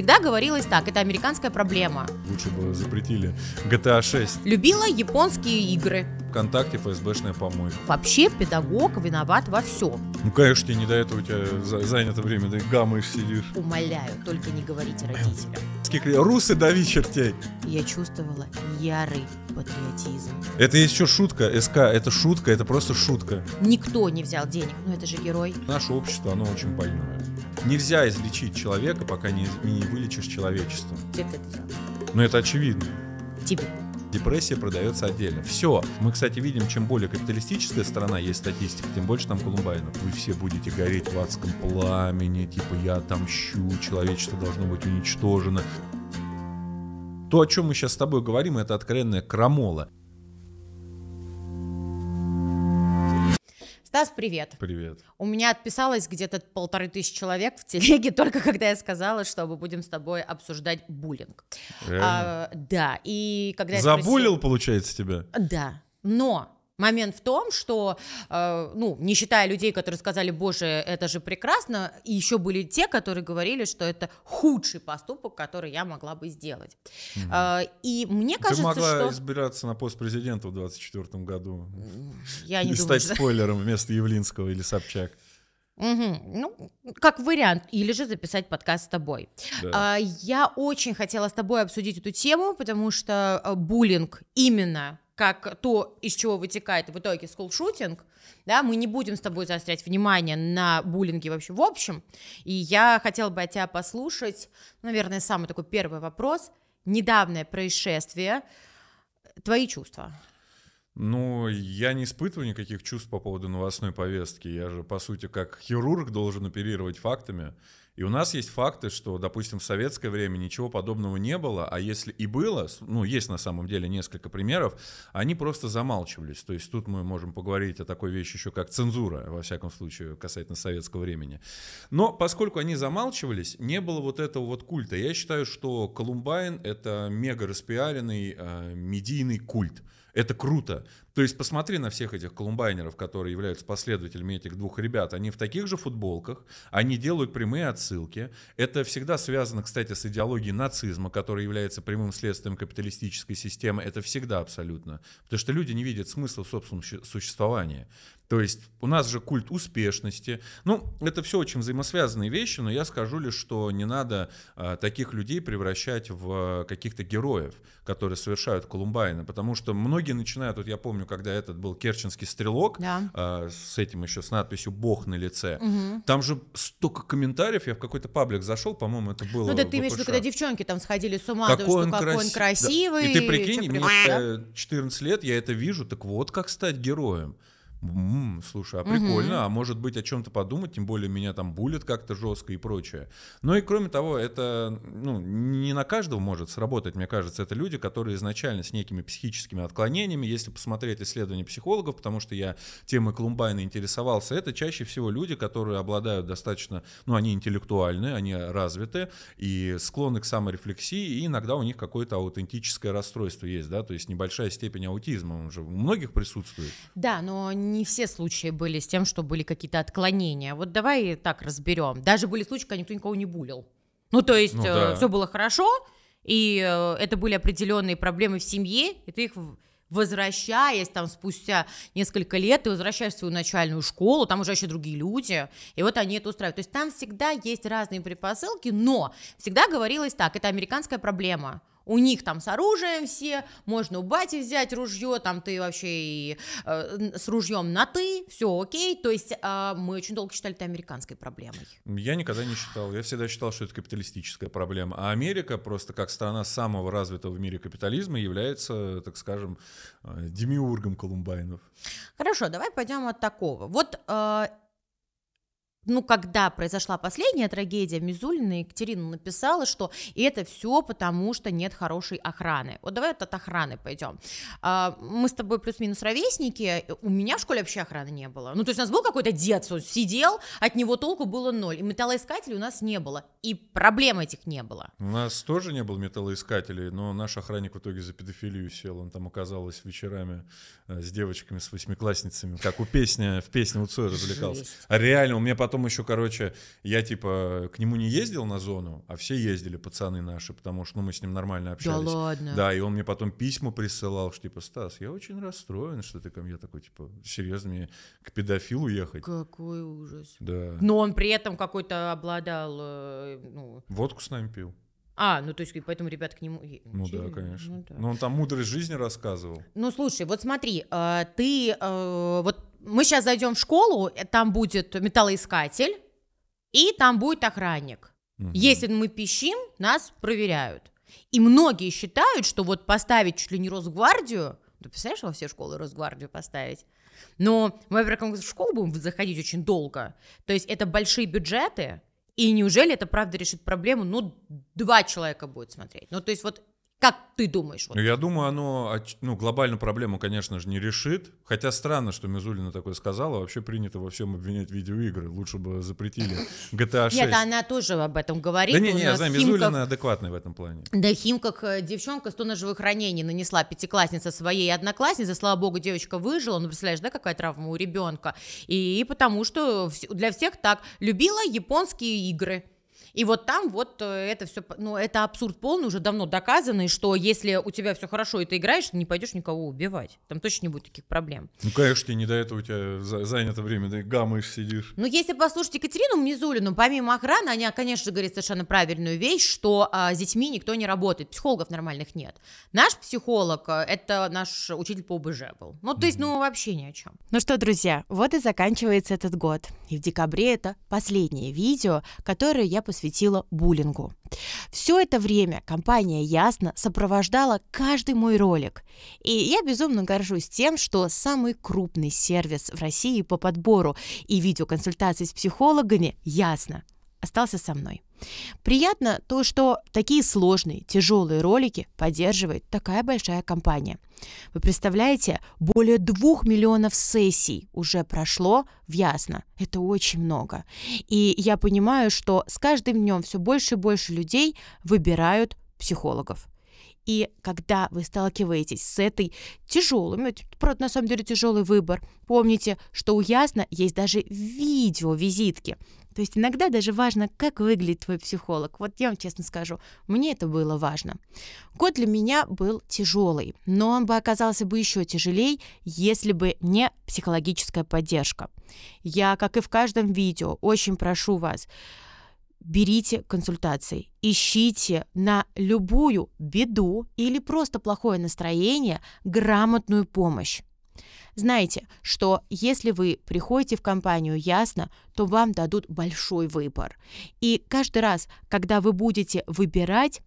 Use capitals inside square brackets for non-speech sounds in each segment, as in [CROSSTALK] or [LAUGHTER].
Всегда говорилось так, это американская проблема. Лучше бы запретили GTA 6. Любила японские игры. ВКонтакте ФСБшная помойка. Вообще педагог виноват во всем. Ну, конечно, тебе не до этого, у тебя занято время, да и гамаешь сидишь. Умоляю, только не говорите родителям. Русы дави чертей. Я чувствовала ярый патриотизм. Это еще шутка, СК, это шутка, это просто шутка. Никто не взял денег, но ну, это же герой. Наше общество, оно очень больное. Нельзя излечить человека, пока не, не вылечишь человечество. Тебе это Ну это очевидно. Тебе. Депрессия продается отдельно. Все. Мы, кстати, видим, чем более капиталистическая страна, есть статистика, тем больше там Колумбайнов. Вы все будете гореть в адском пламени, типа я отомщу, человечество должно быть уничтожено. То, о чем мы сейчас с тобой говорим, это откровенная крамола. Стас, привет. Привет. У меня отписалось где-то полторы тысячи человек в телеге, [LAUGHS] только когда я сказала, что мы будем с тобой обсуждать буллинг. А, да, и когда Забулил, я спросила... получается, тебя? Да, но Момент в том, что, э, ну, не считая людей, которые сказали, боже, это же прекрасно, и еще были те, которые говорили, что это худший поступок, который я могла бы сделать. Угу. Э, и мне Ты могла что... избираться на пост президента в 24 году. Я не думаю, стать спойлером вместо Явлинского или Собчак. Угу. Ну, как вариант, или же записать подкаст с тобой. Да. А, я очень хотела с тобой обсудить эту тему, потому что э, буллинг именно как то, из чего вытекает в итоге скулшутинг, да, мы не будем с тобой заострять внимание на буллинге вообще в общем, и я хотела бы от тебя послушать, ну, наверное, самый такой первый вопрос, недавнее происшествие, твои чувства, ну, я не испытываю никаких чувств по поводу новостной повестки. Я же, по сути, как хирург должен оперировать фактами. И у нас есть факты, что, допустим, в советское время ничего подобного не было, а если и было, ну, есть на самом деле несколько примеров, они просто замалчивались. То есть тут мы можем поговорить о такой вещи еще, как цензура, во всяком случае, касательно советского времени. Но поскольку они замалчивались, не было вот этого вот культа. Я считаю, что Колумбайн — это мега распиаренный э, медийный культ. Это круто. То есть посмотри на всех этих колумбайнеров, которые являются последователями этих двух ребят. Они в таких же футболках, они делают прямые отсылки. Это всегда связано, кстати, с идеологией нацизма, которая является прямым следствием капиталистической системы. Это всегда абсолютно. Потому что люди не видят смысла в собственном существовании. То есть у нас же культ успешности. Ну, это все очень взаимосвязанные вещи, но я скажу лишь, что не надо а, таких людей превращать в а, каких-то героев, которые совершают Колумбайны, потому что многие начинают, вот я помню, когда этот был керченский стрелок, да. а, с этим еще, с надписью «Бог на лице», угу. там же столько комментариев, я в какой-то паблик зашел, по-моему, это было Ну, да ты имеешь в виду, когда девчонки там сходили с ума, какой, что, он, какой он красивый. Да. И ты прикинь, типа, мне 14 э, лет, я это вижу, так вот как стать героем. М-м, слушай, а прикольно, угу. а может быть о чем-то подумать, тем более меня там булит как-то жестко и прочее. Ну и кроме того, это ну, не на каждого может сработать, мне кажется, это люди, которые изначально с некими психическими отклонениями, если посмотреть исследования психологов, потому что я темой Клумбайна интересовался, это чаще всего люди, которые обладают достаточно, ну они интеллектуальны, они развиты и склонны к саморефлексии, и иногда у них какое-то аутентическое расстройство есть, да, то есть небольшая степень аутизма, он же у многих присутствует. Да, но не все случаи были с тем, что были какие-то отклонения. Вот давай так разберем. Даже были случаи, когда никто никого не булил. Ну, то есть ну, э, да. все было хорошо, и э, это были определенные проблемы в семье, и ты их возвращаясь там спустя несколько лет, ты возвращаешь в свою начальную школу, там уже еще другие люди, и вот они это устраивают. То есть там всегда есть разные предпосылки, но всегда говорилось так, это американская проблема у них там с оружием все, можно у бати взять ружье, там ты вообще и, э, с ружьем на ты, все окей. То есть э, мы очень долго считали это американской проблемой. Я никогда не считал, я всегда считал, что это капиталистическая проблема. А Америка просто как страна самого развитого в мире капитализма является, так скажем, э, демиургом Колумбайнов. Хорошо, давай пойдем от такого. Вот э, ну, когда произошла последняя трагедия, Мизулина Екатерина написала, что это все потому, что нет хорошей охраны. Вот давай от охраны пойдем. А, мы с тобой плюс-минус ровесники, у меня в школе вообще охраны не было. Ну, то есть у нас был какой-то дед, он сидел, от него толку было ноль, и металлоискателей у нас не было, и проблем этих не было. У нас тоже не было металлоискателей, но наш охранник в итоге за педофилию сел, он там оказалось вечерами э, с девочками, с восьмиклассницами, как у песни, в песне у Цоя развлекался. Жесть. А реально, у меня потом потом еще, короче, я типа к нему не ездил на зону, а все ездили, пацаны наши, потому что ну, мы с ним нормально общались. Да ладно. Да, и он мне потом письма присылал, что типа, Стас, я очень расстроен, что ты ко мне такой, типа, серьезно, мне к педофилу ехать. Какой ужас. Да. Но он при этом какой-то обладал... Э, ну... Водку с нами пил. А, ну то есть, поэтому ребят к нему... Ну Чили? да, ну конечно. Ну, да. Но он там мудрость жизни рассказывал. Ну слушай, вот смотри, э, ты... Э, вот мы сейчас зайдем в школу, э, там будет металлоискатель, и там будет охранник. Угу. Если мы пищим, нас проверяют. И многие считают, что вот поставить чуть ли не Росгвардию, ты представляешь, во все школы Росгвардию поставить? Но мы, во-первых, в школу будем заходить очень долго. То есть это большие бюджеты, и неужели это правда решит проблему? Ну, два человека будет смотреть. Ну, то есть вот как ты думаешь? Вот? Ну, я думаю, оно ну, глобальную проблему, конечно же, не решит. Хотя странно, что Мизулина такое сказала. Вообще принято во всем обвинять видеоигры. Лучше бы запретили GTA [LAUGHS] 6. Нет, она тоже об этом говорит. Да не, не, я знаю, Химках... Мизулина адекватная в этом плане. Да, Химках э, девчонка 100 ножевых ранений нанесла пятиклассница своей однокласснице. Слава богу, девочка выжила. Ну, представляешь, да, какая травма у ребенка. И потому что для всех так. Любила японские игры. И вот там вот э, это все, ну, это абсурд полный, уже давно доказанный, что если у тебя все хорошо и ты играешь, ты не пойдешь никого убивать. Там точно не будет таких проблем. Ну, конечно, ты не до этого у тебя занято время, ты гамаешь, сидишь. Ну, если послушать Екатерину Мизулину, помимо охраны, она, конечно, говорит совершенно правильную вещь, что а, с детьми никто не работает, психологов нормальных нет. Наш психолог, э, это наш учитель по ОБЖ был. Ну, то есть, ну, вообще ни о чем. Ну что, друзья, вот и заканчивается этот год. И в декабре это последнее видео, которое я посвятила посвятила буллингу. Все это время компания «Ясно» сопровождала каждый мой ролик. И я безумно горжусь тем, что самый крупный сервис в России по подбору и видеоконсультации с психологами «Ясно» остался со мной. Приятно то, что такие сложные, тяжелые ролики поддерживает такая большая компания. Вы представляете, более двух миллионов сессий уже прошло в Ясно. Это очень много. И я понимаю, что с каждым днем все больше и больше людей выбирают психологов. И когда вы сталкиваетесь с этой тяжелым, правда, на самом деле тяжелый выбор, помните, что у Ясно есть даже видео-визитки, то есть иногда даже важно, как выглядит твой психолог. Вот я вам честно скажу, мне это было важно. Год для меня был тяжелый, но он бы оказался бы еще тяжелее, если бы не психологическая поддержка. Я, как и в каждом видео, очень прошу вас, берите консультации, ищите на любую беду или просто плохое настроение грамотную помощь. Знаете, что если вы приходите в компанию ясно, то вам дадут большой выбор. И каждый раз, когда вы будете выбирать,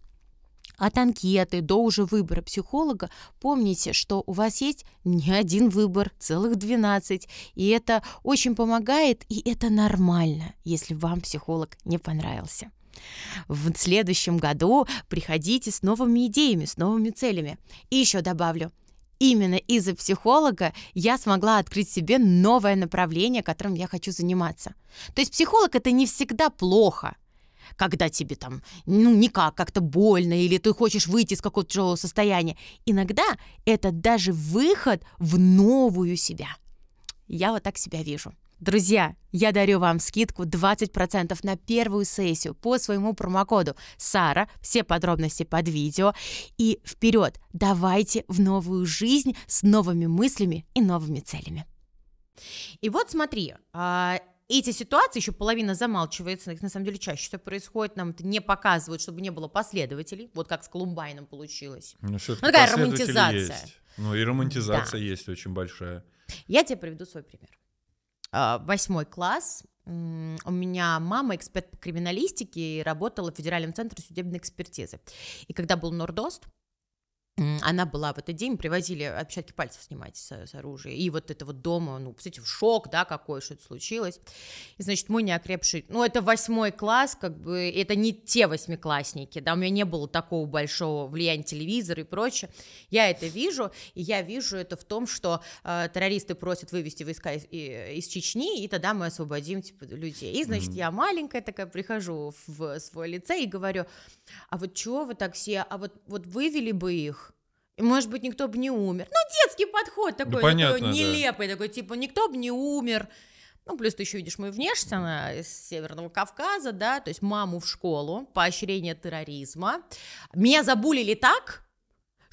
от анкеты до уже выбора психолога, помните, что у вас есть не один выбор, целых 12. И это очень помогает, и это нормально, если вам психолог не понравился. В следующем году приходите с новыми идеями, с новыми целями. И еще добавлю – именно из-за психолога я смогла открыть себе новое направление, которым я хочу заниматься. То есть психолог это не всегда плохо, когда тебе там, ну, никак, как-то больно, или ты хочешь выйти из какого-то тяжелого состояния. Иногда это даже выход в новую себя. Я вот так себя вижу. Друзья, я дарю вам скидку 20% на первую сессию по своему промокоду Сара. Все подробности под видео. И вперед, давайте в новую жизнь с новыми мыслями и новыми целями. И вот смотри, а, эти ситуации, еще половина замалчивается, их на самом деле чаще что происходит, нам это не показывают, чтобы не было последователей, вот как с Колумбайном получилось. Ну, ну такая романтизация. Есть. Ну и романтизация да. есть очень большая. Я тебе приведу свой пример. А, восьмой класс, у меня мама эксперт по криминалистике и работала в Федеральном центре судебной экспертизы. И когда был Нордост, она была в этот день, привозили отпечатки пальцев снимать с, с оружия, и вот это вот дома, ну, кстати, в шок, да, какой, что это случилось, и, значит, мой неокрепший, ну, это восьмой класс, как бы, это не те восьмиклассники, да, у меня не было такого большого влияния телевизора и прочее, я это вижу, и я вижу это в том, что э, террористы просят вывести войска из, из Чечни, и тогда мы освободим, типа, людей, и, значит, mm-hmm. я маленькая такая прихожу в свой лицей и говорю, а вот чего вы так все, а вот, вот вывели бы их, может быть, никто бы не умер. Ну, детский подход такой, да, понятно, такой нелепый, да. такой, типа, никто бы не умер. Ну, плюс ты еще видишь мою внешность, она из Северного Кавказа, да, то есть маму в школу, поощрение терроризма. Меня забулили так,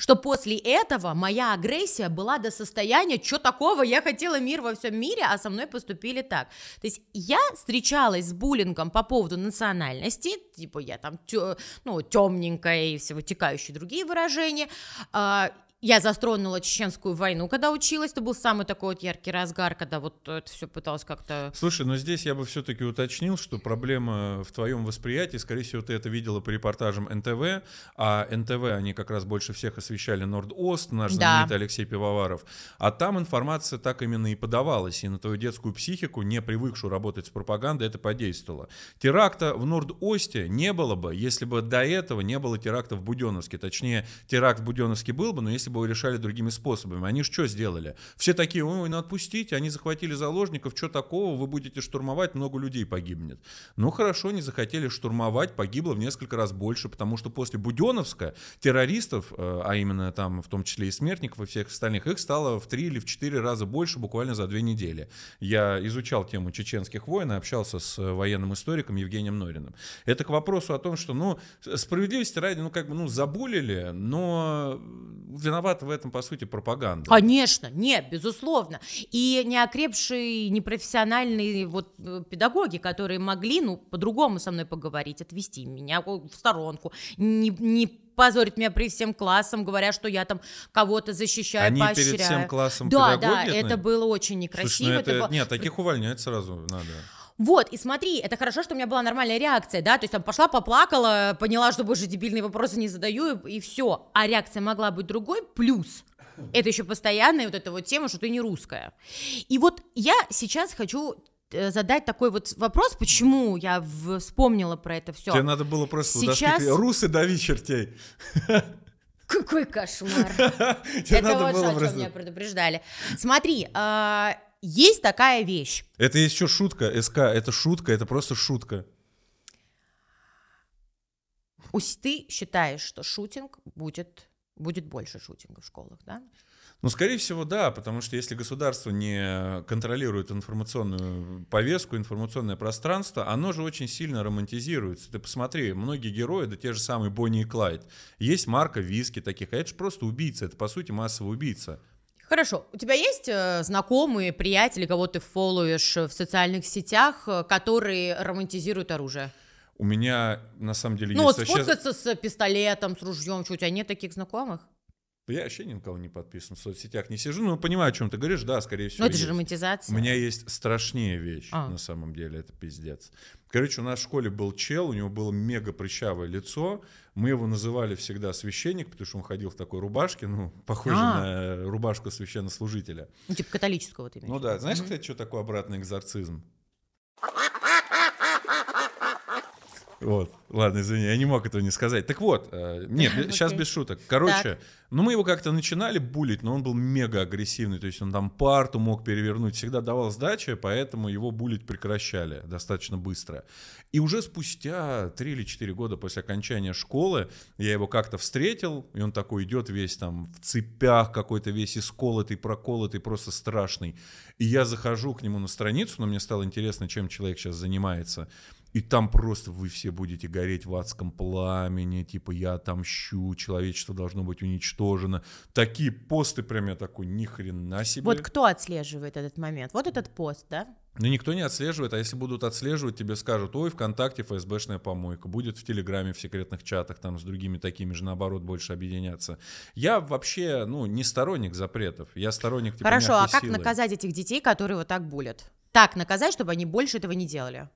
что после этого моя агрессия была до состояния, что такого, я хотела мир во всем мире, а со мной поступили так. То есть я встречалась с буллингом по поводу национальности, типа я там тё, ну, темненькая и все вытекающие другие выражения, а, я застронула чеченскую войну, когда училась. Это был самый такой вот яркий разгар, когда вот это все пыталось как-то... Слушай, но здесь я бы все-таки уточнил, что проблема в твоем восприятии, скорее всего, ты это видела по репортажам НТВ, а НТВ они как раз больше всех освещали Норд-Ост, наш знаменитый да. Алексей Пивоваров. А там информация так именно и подавалась, и на твою детскую психику, не привыкшую работать с пропагандой, это подействовало. Теракта в Норд-Осте не было бы, если бы до этого не было теракта в Буденновске. Точнее, теракт в Буденновске был бы, но если бы решали другими способами. Они что сделали? Все такие, ой, ну отпустите, они захватили заложников, что такого, вы будете штурмовать, много людей погибнет. Ну хорошо, не захотели штурмовать, погибло в несколько раз больше, потому что после Буденовска террористов, э, а именно там в том числе и смертников и всех остальных, их стало в три или в четыре раза больше буквально за две недели. Я изучал тему чеченских войн общался с э, военным историком Евгением Нориным. Это к вопросу о том, что, ну, справедливости ради, ну, как бы, ну, забулили, но э, виноват виновата в этом, по сути, пропаганда. Конечно, нет, безусловно. И неокрепшие, непрофессиональные вот э, педагоги, которые могли, ну, по-другому со мной поговорить, отвести меня в сторонку, не, не позорит меня при всем классом, говоря, что я там кого-то защищаю, Они поощряю. перед всем классом Да, да, это было очень некрасиво. Слушай, ну это, это было... Нет, таких увольнять сразу надо. Вот, и смотри, это хорошо, что у меня была нормальная реакция, да, то есть там пошла, поплакала, поняла, что больше дебильные вопросы не задаю, и, и все. А реакция могла быть другой, плюс это еще постоянная вот эта вот тема, что ты не русская. И вот я сейчас хочу э, задать такой вот вопрос, почему я вспомнила про это все. Тебе надо было просто сейчас... русы дави чертей. Какой кошмар. [LAUGHS] Это вот что, меня предупреждали. Смотри, а, есть такая вещь. Это еще шутка, СК, это шутка, это просто шутка. Ты считаешь, что шутинг будет, будет больше шутинга в школах, да? Ну, скорее всего, да, потому что если государство не контролирует информационную повестку, информационное пространство, оно же очень сильно романтизируется. Ты посмотри, многие герои, да те же самые Бонни и Клайд. Есть марка виски таких, а это же просто убийца, это по сути массовый убийца. Хорошо. У тебя есть э, знакомые, приятели, кого ты фолловишь э, в социальных сетях, э, которые романтизируют оружие? У меня на самом деле ну, есть. Ну, вот сфоткаться сейчас... с пистолетом, с ружьем, что у тебя нет таких знакомых? я вообще ни на кого не подписан, в соцсетях не сижу. Ну, понимаю, о чем ты говоришь, да, скорее всего. Но это есть. же романтизация. У меня есть страшнее вещь, а. на самом деле, это пиздец. Короче, у нас в школе был чел, у него было мега прыщавое лицо. Мы его называли всегда священник, потому что он ходил в такой рубашке, ну, похоже а. на э, рубашку священнослужителя. Ну, типа католического ты имеешь. Ну да, знаешь, кстати, что такое обратный экзорцизм? Вот, ладно, извини, я не мог этого не сказать. Так вот, э, нет, okay. [LAUGHS] сейчас без шуток. Короче, так. ну мы его как-то начинали булить, но он был мега агрессивный, то есть он там парту мог перевернуть, всегда давал сдачи, поэтому его булить прекращали достаточно быстро. И уже спустя 3 или 4 года после окончания школы я его как-то встретил, и он такой идет весь там в цепях какой-то, весь исколотый, проколотый, просто страшный. И я захожу к нему на страницу, но мне стало интересно, чем человек сейчас занимается и там просто вы все будете гореть в адском пламени, типа я отомщу, человечество должно быть уничтожено. Такие посты прям я такой, ни хрена себе. Вот кто отслеживает этот момент? Вот этот пост, да? Ну, никто не отслеживает, а если будут отслеживать, тебе скажут, ой, ВКонтакте ФСБшная помойка, будет в Телеграме, в секретных чатах, там с другими такими же, наоборот, больше объединяться. Я вообще, ну, не сторонник запретов, я сторонник типа Хорошо, а как силы. наказать этих детей, которые вот так булят? Так наказать, чтобы они больше этого не делали?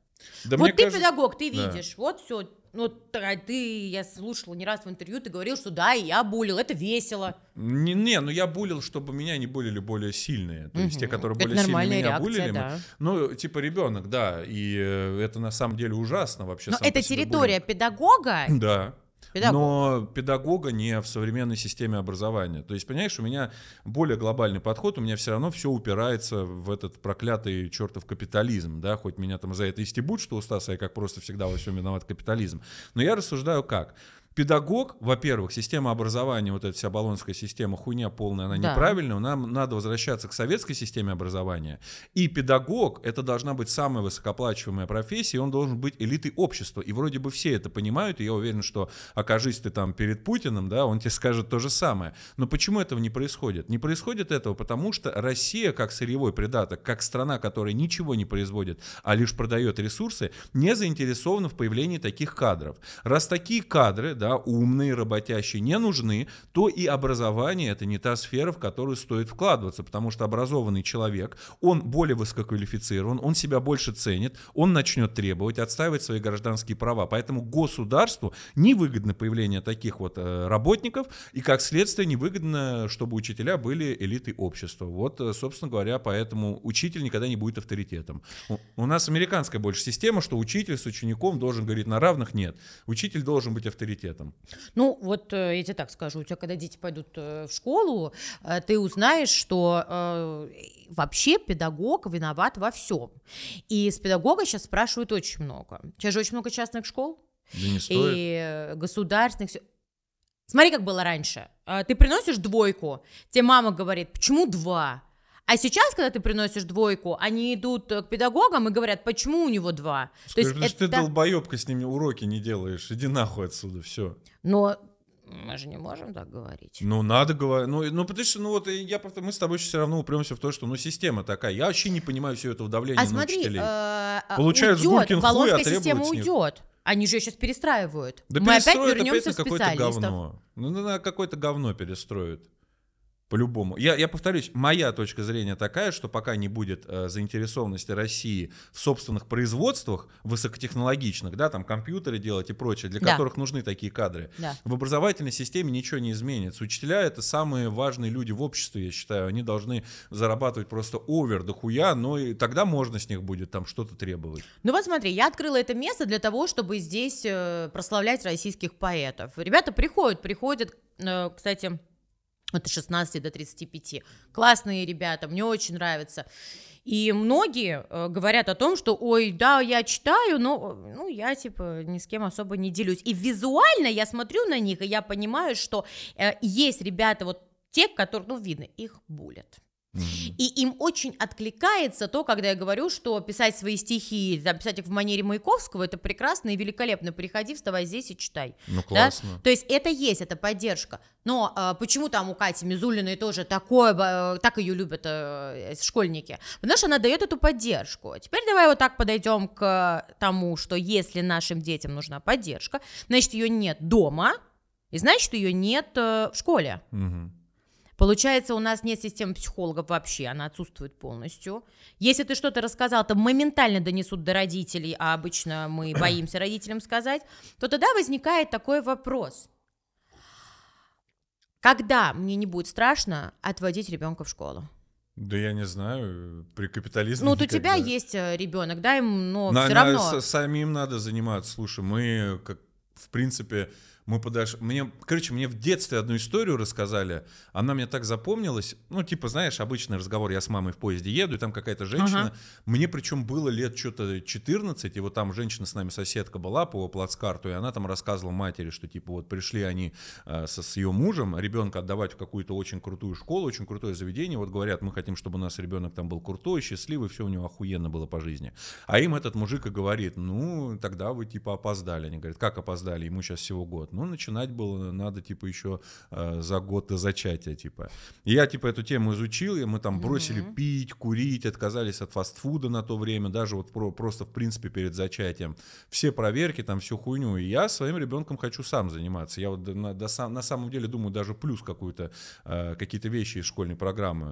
Да вот ты кажется... педагог, ты видишь, да. вот все. Ну, ты, я слушала не раз в интервью, ты говорил, что да, я булил, это весело. Не, не, ну я булил, чтобы меня не булили более сильные. То угу. есть те, которые более сильные меня реакция, булили. Да. Мы, ну, типа ребенок, да, и э, это на самом деле ужасно вообще. Но это территория буллинг. педагога. Да Педагог. но педагога не в современной системе образования. То есть, понимаешь, у меня более глобальный подход, у меня все равно все упирается в этот проклятый чертов капитализм, да, хоть меня там за это истебут, что у Стаса я как просто всегда во всем виноват капитализм, но я рассуждаю как – педагог, во-первых, система образования, вот эта вся баллонская система, хуйня полная, она да. неправильная, нам надо возвращаться к советской системе образования. И педагог, это должна быть самая высокоплачиваемая профессия, и он должен быть элитой общества. И вроде бы все это понимают, и я уверен, что окажись ты там перед Путиным, да, он тебе скажет то же самое. Но почему этого не происходит? Не происходит этого, потому что Россия, как сырьевой придаток, как страна, которая ничего не производит, а лишь продает ресурсы, не заинтересована в появлении таких кадров. Раз такие кадры, да, да, умные, работящие не нужны, то и образование это не та сфера, в которую стоит вкладываться, потому что образованный человек, он более высококвалифицирован, он себя больше ценит, он начнет требовать, отстаивать свои гражданские права. Поэтому государству невыгодно появление таких вот э, работников, и как следствие невыгодно, чтобы учителя были элитой общества. Вот, э, собственно говоря, поэтому учитель никогда не будет авторитетом. У нас американская больше система, что учитель с учеником должен говорить на равных, нет. Учитель должен быть авторитетом летом? Ну, вот э, я тебе так скажу, у тебя, когда дети пойдут э, в школу, э, ты узнаешь, что вообще педагог виноват во всем. И с педагога сейчас спрашивают очень много. У тебя же очень много частных школ. Да не стоит. И государственных. Смотри, как было раньше. Ты приносишь двойку, тебе мама говорит, почему два? А сейчас, когда ты приносишь двойку, они идут э, к педагогам и говорят, почему у него два? Скажи, То есть потому это... что ты долбоебка с ними уроки не делаешь, иди нахуй отсюда, все. Но мы же не можем так говорить. Ну, надо говорить. Ну, ну потому что, ну вот, э, я, мы с тобой все равно упремся в то, что, ну, система такая. Я вообще не понимаю все этого давления а на смотри, учителей. Э, э Получают уйдет, хуй, а система уйдет. Они же сейчас перестраивают. Да мы опять вернемся опять какое-то Говно. Ну, на какое-то говно перестроят. По-любому. Я, я повторюсь, моя точка зрения такая, что пока не будет э, заинтересованности России в собственных производствах высокотехнологичных, да, там компьютеры делать и прочее, для да. которых нужны такие кадры, да. в образовательной системе ничего не изменится. Учителя это самые важные люди в обществе, я считаю. Они должны зарабатывать просто овер до хуя но и тогда можно с них будет там что-то требовать. Ну вот смотри, я открыла это место для того, чтобы здесь э, прославлять российских поэтов. Ребята приходят, приходят, э, кстати от 16 до 35. Классные ребята, мне очень нравится. И многие э, говорят о том, что, ой, да, я читаю, но ну, я, типа, ни с кем особо не делюсь. И визуально я смотрю на них, и я понимаю, что э, есть ребята, вот те, которые, ну, видно, их булят. И им очень откликается то, когда я говорю, что писать свои стихи, да, писать их в манере Маяковского, это прекрасно и великолепно. Приходи, вставай здесь и читай. Ну, классно. Да? То есть это есть, это поддержка. Но э, почему там у Кати Мизулиной тоже такое, э, так ее любят э, э, школьники? Потому что она дает эту поддержку. Теперь давай вот так подойдем к тому, что если нашим детям нужна поддержка, значит, ее нет дома, и значит, ее нет э, в школе. mm Получается, у нас нет системы психологов вообще, она отсутствует полностью. Если ты что-то рассказал, то моментально донесут до родителей, а обычно мы [CLEARS THROAT] боимся родителям сказать, то тогда возникает такой вопрос. Когда мне не будет страшно отводить ребенка в школу? Да я не знаю, при капитализме. Ну, вот у тебя есть э, ребенок, да, им, но на, все равно. На, самим надо заниматься. Слушай, мы как в принципе мы подошли, мне, короче, мне в детстве одну историю рассказали, она мне так запомнилась, ну, типа, знаешь, обычный разговор, я с мамой в поезде еду, и там какая-то женщина, ага. мне причем было лет что-то 14, и вот там женщина с нами соседка была по плацкарту, и она там рассказывала матери, что, типа, вот пришли они э, со, с ее мужем, ребенка отдавать в какую-то очень крутую школу, очень крутое заведение, вот говорят, мы хотим, чтобы у нас ребенок там был крутой, счастливый, все у него охуенно было по жизни. А им этот мужик и говорит, ну, тогда вы, типа, опоздали. Они говорят, как опоздали, ему сейчас всего год. Ну, начинать было надо, типа, еще э, за год до зачатия, типа. И я, типа, эту тему изучил, и мы там бросили mm-hmm. пить, курить, отказались от фастфуда на то время, даже вот про, просто, в принципе, перед зачатием. Все проверки, там, всю хуйню. И я своим ребенком хочу сам заниматься. Я вот на, на, на самом деле думаю, даже плюс какую-то, э, какие-то вещи из школьной программы,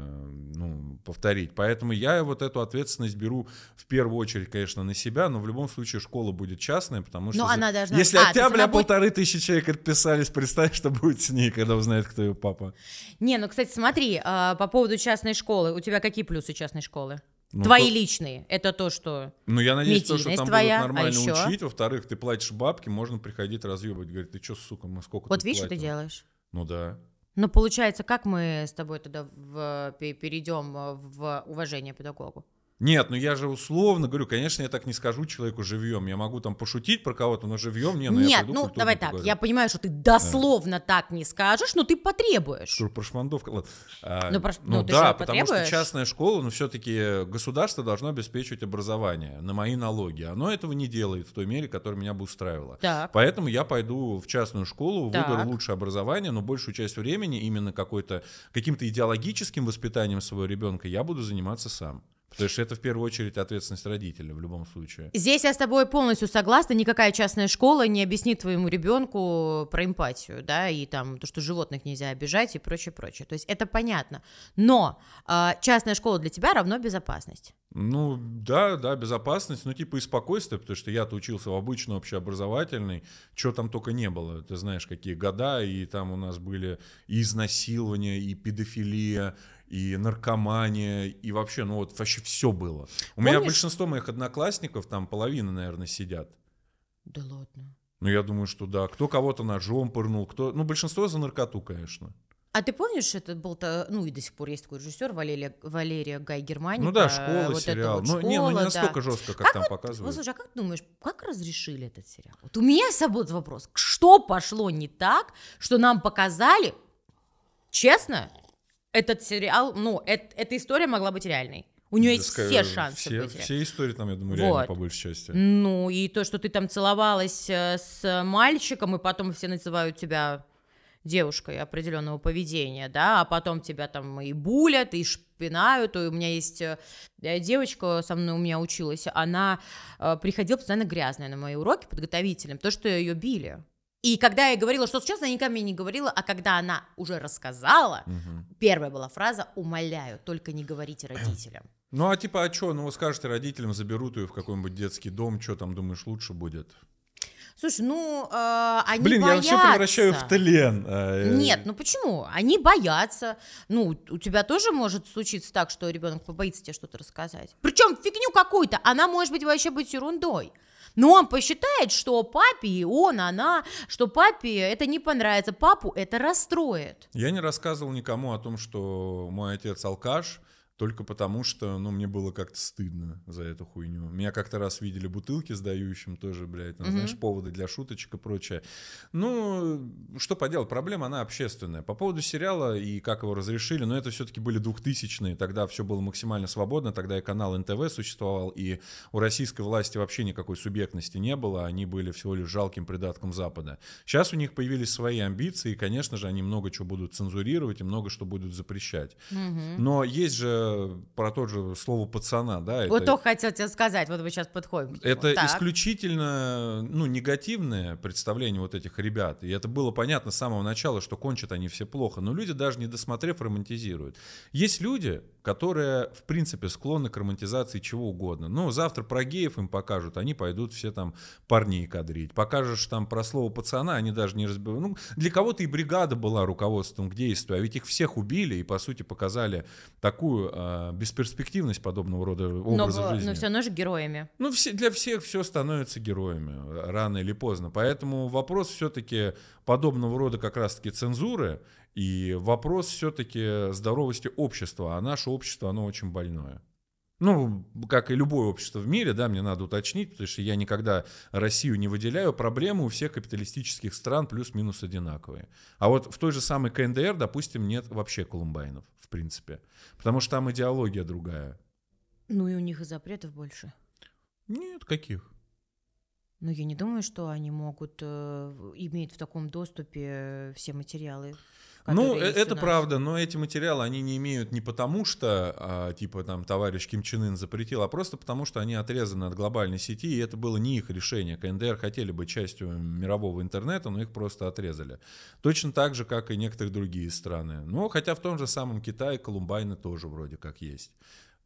ну, повторить. Поэтому я вот эту ответственность беру в первую очередь, конечно, на себя, но в любом случае школа будет частная, потому что... Ну, за... она должна... Если а, от тебя, бля, полторы тысячи человек отписались, представь, что будет с ней, когда узнает, кто ее папа. Не, ну, кстати, смотри, а, по поводу частной школы, у тебя какие плюсы частной школы? Ну, Твои то... личные, это то, что Ну, я надеюсь, то, что там твоя, будут а нормально а еще... учить. Во-вторых, ты платишь бабки, можно приходить разъебать. Говорит, ты что, сука, мы сколько Вот видишь, что ты делаешь? Ну да. Но ну, получается, как мы с тобой тогда в, перейдем в уважение педагогу? Нет, ну я же условно говорю, конечно, я так не скажу человеку живьем. Я могу там пошутить про кого-то, но живьем не, ну Нет, я ну давай так, поговорю. я понимаю, что ты дословно да. так не скажешь, но ты потребуешь. Что, про ладно. А, ну, ну, ну да, потому что частная школа, но ну, все-таки государство должно обеспечивать образование на мои налоги. Оно этого не делает в той мере, которая меня бы устраивала. Так. Поэтому я пойду в частную школу, так. лучшее образование, но большую часть времени именно какой-то каким-то идеологическим воспитанием своего ребенка я буду заниматься сам. То есть это в первую очередь ответственность родителя в любом случае. Здесь я с тобой полностью согласна. Никакая частная школа не объяснит твоему ребенку про эмпатию, да, и там то, что животных нельзя обижать и прочее, прочее. То есть это понятно. Но э, частная школа для тебя равно безопасность. Ну, да, да, безопасность, ну, типа и спокойствие, потому что я-то учился в обычной общеобразовательной, что там только не было, ты знаешь, какие года, и там у нас были и изнасилования, и педофилия, и наркомания, и вообще, ну, вот вообще все было. У Помнишь? меня большинство моих одноклассников, там половина, наверное, сидят. Да ладно. Ну, я думаю, что да. Кто кого-то ножом пырнул, кто... Ну, большинство за наркоту, конечно. А ты помнишь, это был то, ну и до сих пор есть такой режиссер Валерия, Валерия Гай Германика. Ну да, школа, вот сериал. Вот школа, ну, не, ну не настолько да. жестко, как, как там вот, показывают. слушай, а как думаешь, как разрешили этот сериал? Вот у меня с собой вопрос: что пошло не так, что нам показали? Честно, этот сериал, ну, эт, эта история могла быть реальной. У нее есть все шансы все, быть. Все истории там, я думаю, реально вот. по большей части. Ну, и то, что ты там целовалась э, с мальчиком, и потом все называют тебя девушкой определенного поведения, да, а потом тебя там и булят, и шпинают, и у меня есть э, девочка со мной у меня училась, она э, приходила постоянно грязная на мои уроки подготовительным, то, что ее били. И когда я говорила, что сейчас, она никому не говорила, а когда она уже рассказала, угу. первая была фраза «умоляю, только не говорите родителям». [CLEARS THROAT] Ну а типа, а что, ну скажете родителям, заберут ее в какой-нибудь детский дом, что там, думаешь, лучше будет? Слушай, ну, э, они Блин, боятся. я все превращаю в тлен. А, э. Нет, ну почему? Они боятся. Ну, у тебя тоже может случиться так, что ребенок побоится тебе что-то рассказать. Причем фигню какую-то, она может быть вообще быть ерундой. Но он посчитает, что папе, и он, она, что папе это не понравится, папу это расстроит. Я не рассказывал никому о том, что мой отец алкаш, только потому, что, ну, мне было как-то стыдно за эту хуйню. Меня как-то раз видели бутылки с тоже, блядь, там, угу. знаешь, поводы для шуточек и прочее. Ну, что поделать, проблема, она общественная. По поводу сериала и как его разрешили, но ну, это все-таки были двухтысячные, тогда все было максимально свободно, тогда и канал НТВ существовал, и у российской власти вообще никакой субъектности не было, они были всего лишь жалким придатком Запада. Сейчас у них появились свои амбиции, и, конечно же, они много чего будут цензурировать и много что будут запрещать. Угу. Но есть же про то же слово пацана, да? Вот это, то хотел тебе сказать, вот мы сейчас подходим. Это так. исключительно ну, негативное представление вот этих ребят. И это было понятно с самого начала, что кончат они все плохо. Но люди, даже не досмотрев, романтизируют. Есть люди, которые, в принципе, склонны к романтизации чего угодно. Ну завтра про геев им покажут, они пойдут все там парней кадрить. Покажешь там про слово пацана, они даже не разбивают. Ну, для кого-то и бригада была руководством к действию, а ведь их всех убили и, по сути, показали такую э, бесперспективность подобного рода образа но, жизни. Но все равно же героями. Ну, все, для всех все становится героями э, рано или поздно. Поэтому вопрос все-таки подобного рода как раз-таки цензуры и вопрос все-таки здоровости общества, а наше общество, оно очень больное. Ну, как и любое общество в мире, да, мне надо уточнить, потому что я никогда Россию не выделяю. Проблемы у всех капиталистических стран плюс-минус одинаковые. А вот в той же самой КНДР, допустим, нет вообще колумбайнов, в принципе. Потому что там идеология другая. Ну и у них и запретов больше. Нет, каких? Ну, я не думаю, что они могут э, иметь в таком доступе э, все материалы ну, э, это правда, но эти материалы, они не имеют не потому, что, а, типа, там, товарищ Ким Чен Ын запретил, а просто потому, что они отрезаны от глобальной сети, и это было не их решение. КНДР хотели быть частью мирового интернета, но их просто отрезали. Точно так же, как и некоторые другие страны. Ну, хотя в том же самом Китае Колумбайны тоже вроде как есть.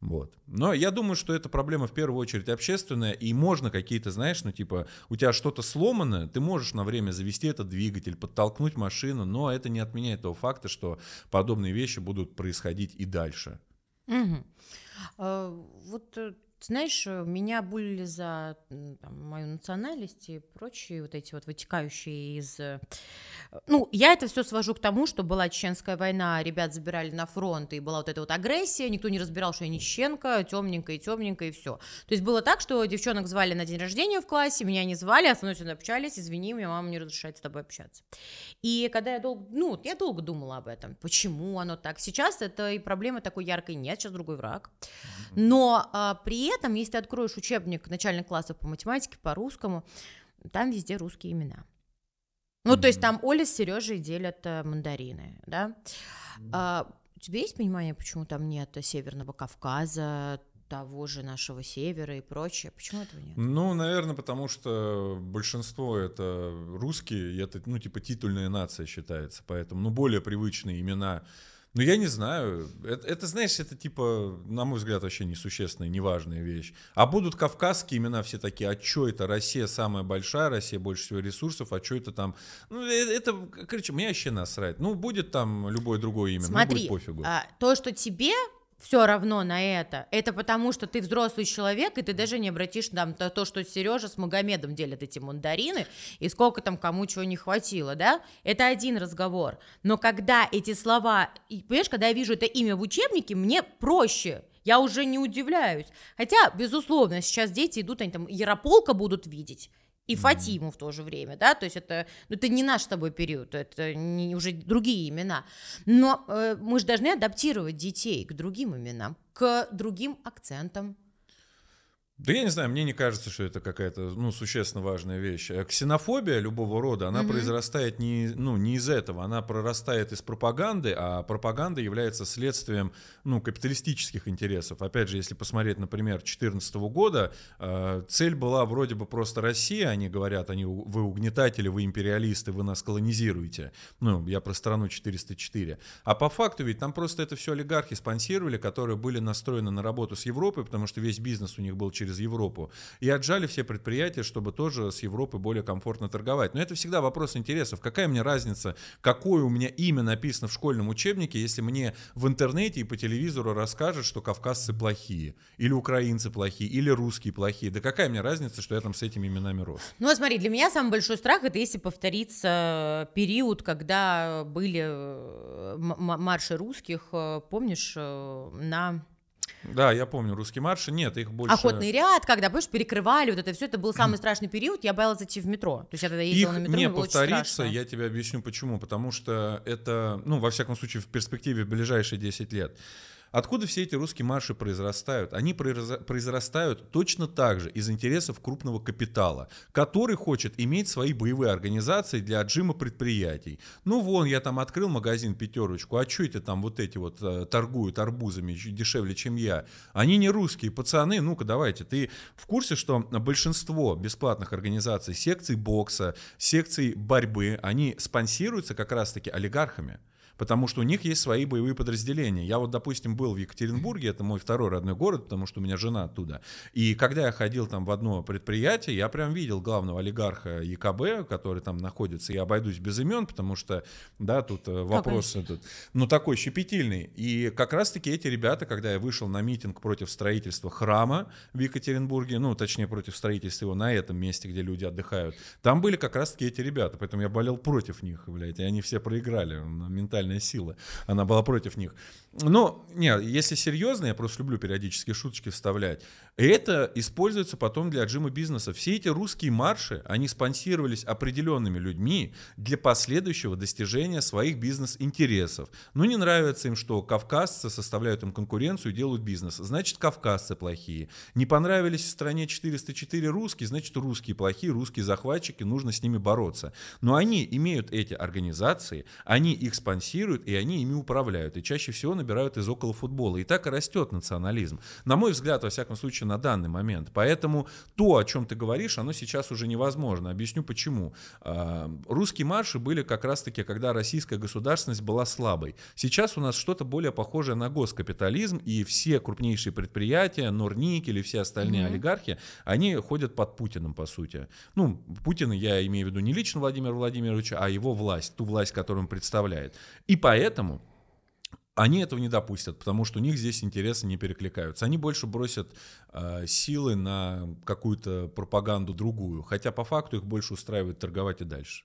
Вот. Но я думаю, что эта проблема в первую очередь общественная, и можно какие-то, знаешь, ну типа, у тебя что-то сломано, ты можешь на время завести этот двигатель, подтолкнуть машину, но это не отменяет того факта, что подобные вещи будут происходить и дальше. Угу. А, вот э, знаешь, э, меня булили за там, мою национальность и прочие вот эти вот вытекающие из... Э, ну, я это все свожу к тому, что была чеченская война, ребят забирали на фронт, и была вот эта вот агрессия, никто не разбирал, что я не чеченка, темненькая темненькая, и все. То есть было так, что девчонок звали на день рождения в классе, меня не звали, а со мной сегодня общались, извини, мне мама не разрешает с тобой общаться. И когда я долго, ну, я долго думала об этом, почему оно так. Сейчас это и проблемы такой яркой нет, сейчас другой враг. Но а, при при этом, если ты откроешь учебник начальных классов по математике, по русскому, там везде русские имена. Ну, то есть там Оля с Сережей делят э, мандарины, да? А, у тебя есть понимание, почему там нет Северного Кавказа, того же нашего севера и прочее. Почему этого нет? Ну, наверное, потому что большинство это русские, и это, ну, типа, титульная нация считается, поэтому, ну, более привычные имена ну, я не знаю. Это, это, знаешь, это типа, на мой взгляд, вообще несущественная, неважная вещь. А будут кавказские имена все такие, а чё это Россия самая большая, Россия больше всего ресурсов, а чё это там... Ну, э, это, короче, мне вообще насрать. Ну, будет там любое другое имя, Смотри, ну, будет пофигу. А, то, что тебе все равно на это. Это потому, что ты взрослый человек, и ты даже не обратишь там то, то что Сережа с Магомедом делят эти мандарины, и сколько там кому чего не хватило, да? Это один разговор. Но когда эти слова, и, понимаешь, когда я вижу это имя в учебнике, мне проще, я уже не удивляюсь. Хотя, безусловно, сейчас дети идут, они там Ярополка будут видеть, и Фатиму в то же время, да, то есть это, ну, это не наш с тобой период, это не, уже другие имена, но э, мы же должны адаптировать детей к другим именам, к другим акцентам, да я не знаю, мне не кажется, что это какая-то ну, существенно важная вещь. Э, ксенофобия любого рода, она угу. произрастает не, ну, не из этого, она прорастает из пропаганды, а пропаганда является следствием ну, капиталистических интересов. Опять же, если посмотреть, например, 2014 года, э, цель была вроде бы просто Россия, они говорят, они, вы угнетатели, вы империалисты, вы нас колонизируете. Ну, я про страну 404. А по факту ведь там просто это все олигархи спонсировали, которые были настроены на работу с Европой, потому что весь бизнес у них был через через Европу. И отжали все предприятия, чтобы тоже с Европы более комфортно торговать. Но это всегда вопрос интересов. Какая мне разница, какое у меня имя написано в школьном учебнике, если мне в интернете и по телевизору расскажут, что кавказцы плохие, или украинцы плохие, или русские плохие. Да какая мне разница, что я там с этими именами рос? Ну, вот а смотри, для меня самый большой страх это если повторится период, когда были э, марши русских, э, помнишь, э, на да, я помню русские марши. Нет, их больше. Охотный ряд, когда, помнишь, перекрывали вот это все, это был самый страшный период. Я боялась идти в метро. То есть я тогда ездила их на метро. Не повторится, я тебе объясню почему. Потому что это, ну, во всяком случае, в перспективе в ближайшие 10 лет. Откуда все эти русские марши произрастают? Они произрастают точно так же из интересов крупного капитала, который хочет иметь свои боевые организации для отжима предприятий. Ну вон, я там открыл магазин «Пятерочку», а что это там вот эти вот э, торгуют арбузами дешевле, чем я? Они не русские пацаны, ну-ка давайте. Ты в курсе, что большинство бесплатных организаций, секций бокса, секций борьбы, они спонсируются как раз-таки олигархами? потому что у них есть свои боевые подразделения. Я вот, допустим, был в Екатеринбурге, это мой второй родной город, потому что у меня жена оттуда. И когда я ходил там в одно предприятие, я прям видел главного олигарха ЕКБ, который там находится. Я обойдусь без имен, потому что, да, тут э, вопрос как этот, ну, такой щепетильный. И как раз-таки эти ребята, когда я вышел на митинг против строительства храма в Екатеринбурге, ну, точнее, против строительства его на этом месте, где люди отдыхают, там были как раз-таки эти ребята, поэтому я болел против них, блядь, и они все проиграли ментально реальная сила. Она была против них. Ну, нет, если серьезно, я просто люблю периодически шуточки вставлять. Это используется потом для отжима бизнеса. Все эти русские марши, они спонсировались определенными людьми для последующего достижения своих бизнес-интересов. Ну, не нравится им, что кавказцы составляют им конкуренцию и делают бизнес. Значит, кавказцы плохие. Не понравились в стране 404 русские, значит, русские плохие, русские захватчики, нужно с ними бороться. Но они имеют эти организации, они их спонсируют, и они ими управляют. И чаще всего на выбирают из около футбола. И так и растет национализм. На мой взгляд, во всяком случае, на данный момент. Поэтому то, о чем ты говоришь, оно сейчас уже невозможно. Объясню почему. А, русские марши были как раз-таки, когда российская государственность была слабой. Сейчас у нас что-то более похожее на госкапитализм, и все крупнейшие предприятия, Норникель или все остальные mm-hmm. олигархи, они ходят под Путиным, по сути. Ну, Путин, я имею в виду не лично Владимир Владимировича, а его власть, ту власть, которую он представляет. И поэтому они этого не допустят, потому что у них здесь интересы не перекликаются. Они больше бросят э, силы на какую-то пропаганду другую, хотя по факту их больше устраивает торговать и дальше.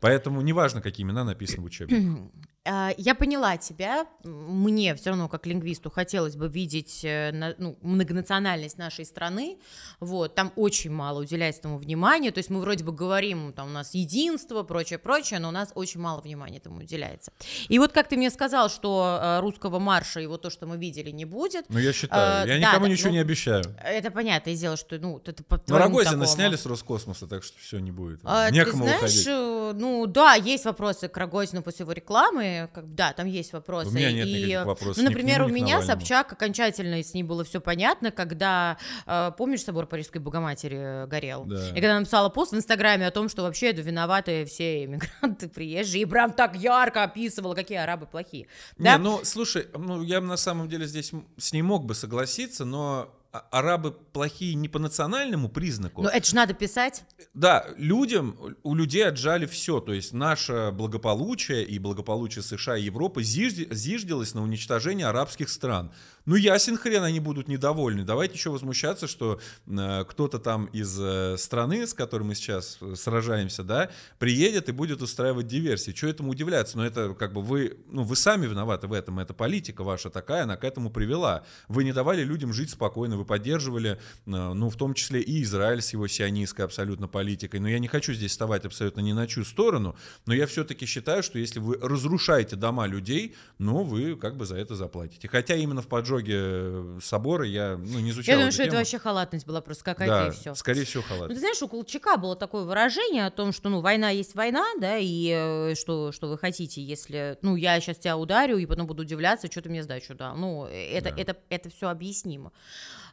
Поэтому неважно, какие имена написаны в учебнике. [CLEARS THROAT] А, я поняла тебя. Мне все равно, как лингвисту, хотелось бы видеть э, ну, многонациональность нашей страны. Вот. Там очень мало уделяется этому внимания. То есть мы вроде бы говорим, там у нас единство, прочее, прочее, но у нас очень мало внимания этому уделяется. И вот как ты мне сказал, что э, русского марша и вот то, что мы видели, не будет. Ну, я считаю. А, я никому да, ничего ну, не обещаю. Это понятное дело, что ну, это по Ну, Рогозина такому. сняли с Роскосмоса, так что все не будет. А, Некому ты знаешь, уходить. Э, ну да, есть вопросы к Рогозину после его рекламы как, да, там есть вопросы. У меня нет и, никаких э, вопросов. Ну, например, у меня Собчак окончательно с ней было все понятно, когда, э, помнишь, собор Парижской Богоматери э, горел? Да. И когда она написала пост в Инстаграме о том, что вообще это виноваты все иммигранты приезжие, и прям так ярко описывала, какие арабы плохие. Да? Не, ну, слушай, ну, я на самом деле здесь с ней мог бы согласиться, но а, арабы плохие не по национальному признаку. Но это же надо писать. Да, людям, у людей отжали все. То есть наше благополучие и благополучие США и Европы зиждилось на уничтожение арабских стран. Ну, ясен хрен, они будут недовольны. Давайте еще возмущаться, что э, кто-то там из э, страны, с которой мы сейчас э, сражаемся, да, приедет и будет устраивать диверсии. Чего этому удивляться? Но это как бы вы, ну, вы сами виноваты в этом. Это политика ваша такая, она к этому привела. Вы не давали людям жить спокойно, вы поддерживали, э, ну, в том числе и Израиль с его сионистской абсолютно политикой. Но я не хочу здесь вставать абсолютно ни на чью сторону, но я все-таки считаю, что если вы разрушаете дома людей, ну, вы как бы за это заплатите. Хотя именно в поджоге Кипчоге э, соборы, я ну, не изучал Я думаю, что тему. это вообще халатность была просто какая-то да, и все. скорее всего халатность. Ну, ты знаешь, у Колчака было такое выражение о том, что ну война есть война, да, и э, что, что вы хотите, если, ну я сейчас тебя ударю и потом буду удивляться, что ты мне сдачу да Ну э, это, да. это, это, это все объяснимо.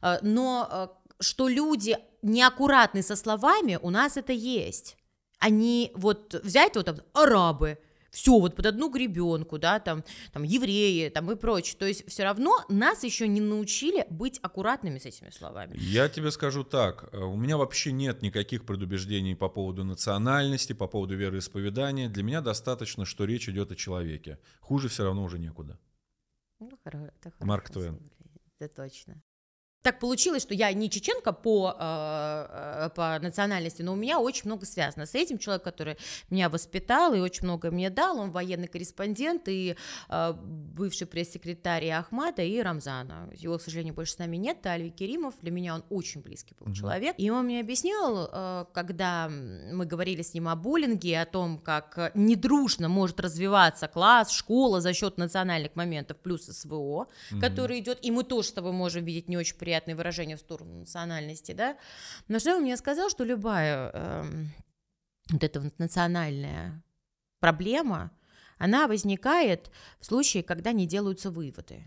А, но что люди неаккуратны со словами, у нас это есть. Они вот взять вот там арабы, все вот под одну гребенку, да, там, там евреи, там и прочее. То есть все равно нас еще не научили быть аккуратными с этими словами. Я тебе скажу так, э, у меня вообще нет никаких предубеждений по поводу национальности, по поводу вероисповедания. Для меня достаточно, что речь идет о человеке. Хуже все равно уже некуда. Ну, хоро- Марк Твен. Это точно так получилось, что я не чеченка по, э, э, по национальности, но у меня очень много связано с этим. Человек, который меня воспитал и очень много мне дал, он военный корреспондент и э, бывший пресс-секретарь и Ахмада и Рамзана. Его, к сожалению, больше с нами нет, Альви Керимов. Для меня он очень близкий был mm человек. И он мне объяснил, э, когда мы говорили с ним о буллинге, о том, как недружно может развиваться класс, школа за счет национальных моментов плюс СВО, mm который идет, и мы тоже с тобой можем видеть не очень приятно неприятные выражения в сторону национальности, да, Но что он мне сказал, что любая э, вот эта вот национальная проблема, она возникает в случае, когда не делаются выводы.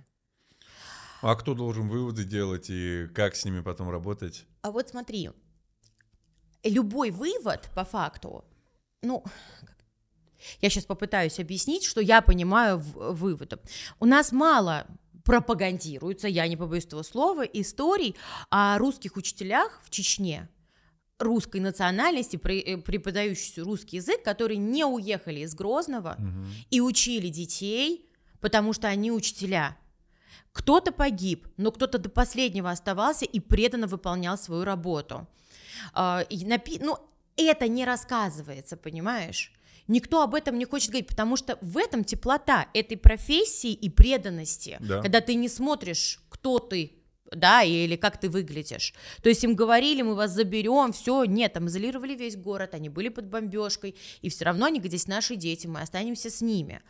А кто должен выводы делать и как с ними потом работать? А вот смотри, любой вывод по факту, ну, я сейчас попытаюсь объяснить, что я понимаю выводом. У нас мало Пропагандируются я не побоюсь этого слова, историй о русских учителях в Чечне, русской национальности, э, преподающих русский язык, которые не уехали из Грозного угу. и учили детей, потому что они учителя. Кто-то погиб, но кто-то до последнего оставался и преданно выполнял свою работу. А, и напи... Ну, это не рассказывается, понимаешь? Никто об этом не хочет говорить, потому что в этом теплота этой профессии и преданности, да. когда ты не смотришь, кто ты, да, или как ты выглядишь. То есть им говорили, мы вас заберем, все, нет, там изолировали весь город, они были под бомбежкой, и все равно они здесь наши дети, мы останемся с ними.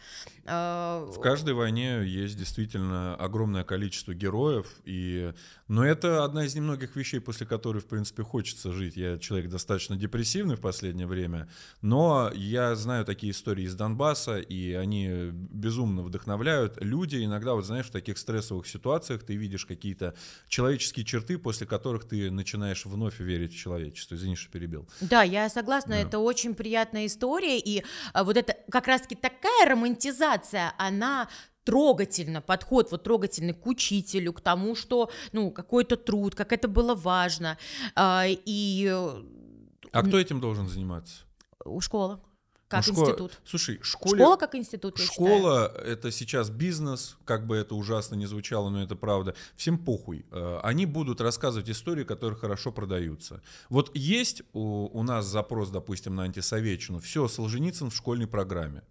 А, в каждой войне есть действительно огромное количество героев, и... но ну, это одна из немногих вещей, после которой, в принципе, хочется жить. Я человек достаточно депрессивный в последнее время, но я знаю такие истории из Донбасса, и они безумно вдохновляют. Люди иногда, вот знаешь, в таких стрессовых ситуациях ты видишь какие-то человеческие черты, после которых ты начинаешь вновь верить в человечество. Извини, что перебил. Да, я согласна, да. это очень приятная история, и а, вот это как раз-таки такая романтизация, она трогательно, подход вот трогательный к учителю, к тому, что, ну, какой-то труд, как это было важно, а, и... Э, а кто этим должен заниматься? у школы ну, как ну, институт. Школа, слушай, школе, школа как институт. школа это сейчас бизнес, как бы это ужасно не звучало, но это правда. Всем похуй. Э, они будут рассказывать истории, которые хорошо продаются. Вот есть у, у нас запрос, допустим, на антисоветчину. Все, Солженицын в школьной программе.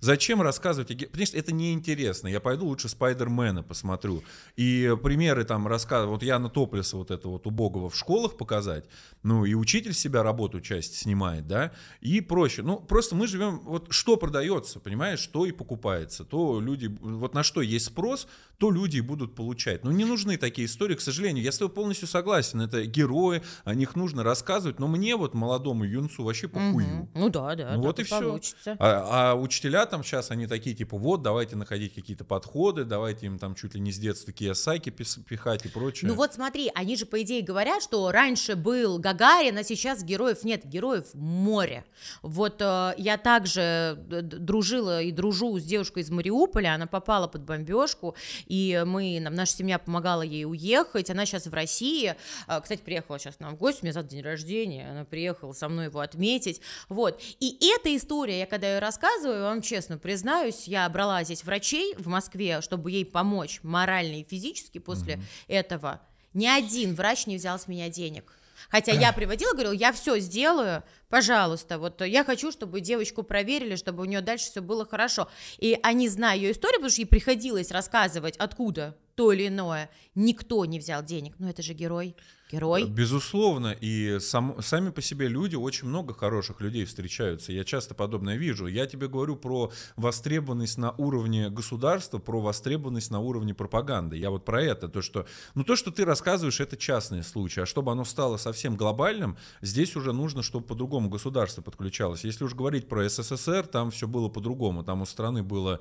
Зачем рассказывать? Потому что это неинтересно. Я пойду лучше Спайдермена посмотрю. И примеры там рассказывают. Вот я на Топлеса вот это вот убогого в школах показать. Ну и учитель себя работу часть снимает, да, и проще. Ну просто мы живем, вот что продается, понимаешь, что и покупается. То люди, вот на что есть спрос, то люди и будут получать. Ну не нужны такие истории, к сожалению. Я с тобой полностью согласен. Это герои, о них нужно рассказывать. Но мне вот молодому юнцу вообще похую. Угу. Ну да, да. Ну вот и все. А, а учителя ребятам сейчас, они такие, типа, вот, давайте находить какие-то подходы, давайте им там чуть ли не с детства киосаки пихать и прочее. Ну вот смотри, они же, по идее, говорят, что раньше был Гагарин, а сейчас героев нет, героев море. Вот э, я также э, дружила и дружу с девушкой из Мариуполя, она попала под бомбежку, и мы, нам, наша семья помогала ей уехать, она сейчас в России, э, кстати, приехала сейчас нам в гости, у меня завтра день рождения, она приехала со мной его отметить, вот, и эта история, я когда ее рассказываю, вам честно, честно признаюсь, я брала здесь врачей в Москве, чтобы ей помочь морально и физически после угу. этого. Ни один врач не взял с меня денег. Хотя я приводила, говорила, я все сделаю, пожалуйста, вот э, я хочу, чтобы девочку проверили, чтобы у нее дальше все было хорошо. И они, зная ее историю, потому что ей приходилось рассказывать, откуда то или иное, никто не взял денег, Ну это же герой герой. Безусловно, и сам, сами по себе люди, очень много хороших людей встречаются. Я часто подобное вижу. Я тебе говорю про востребованность на уровне государства, про востребованность на уровне пропаганды. Я вот про это, то, что... Ну, то, что ты рассказываешь, это частный случай. А чтобы оно стало совсем глобальным, здесь уже нужно, чтобы по-другому государство подключалось. Если уж говорить про СССР, там все было по-другому. Там у страны было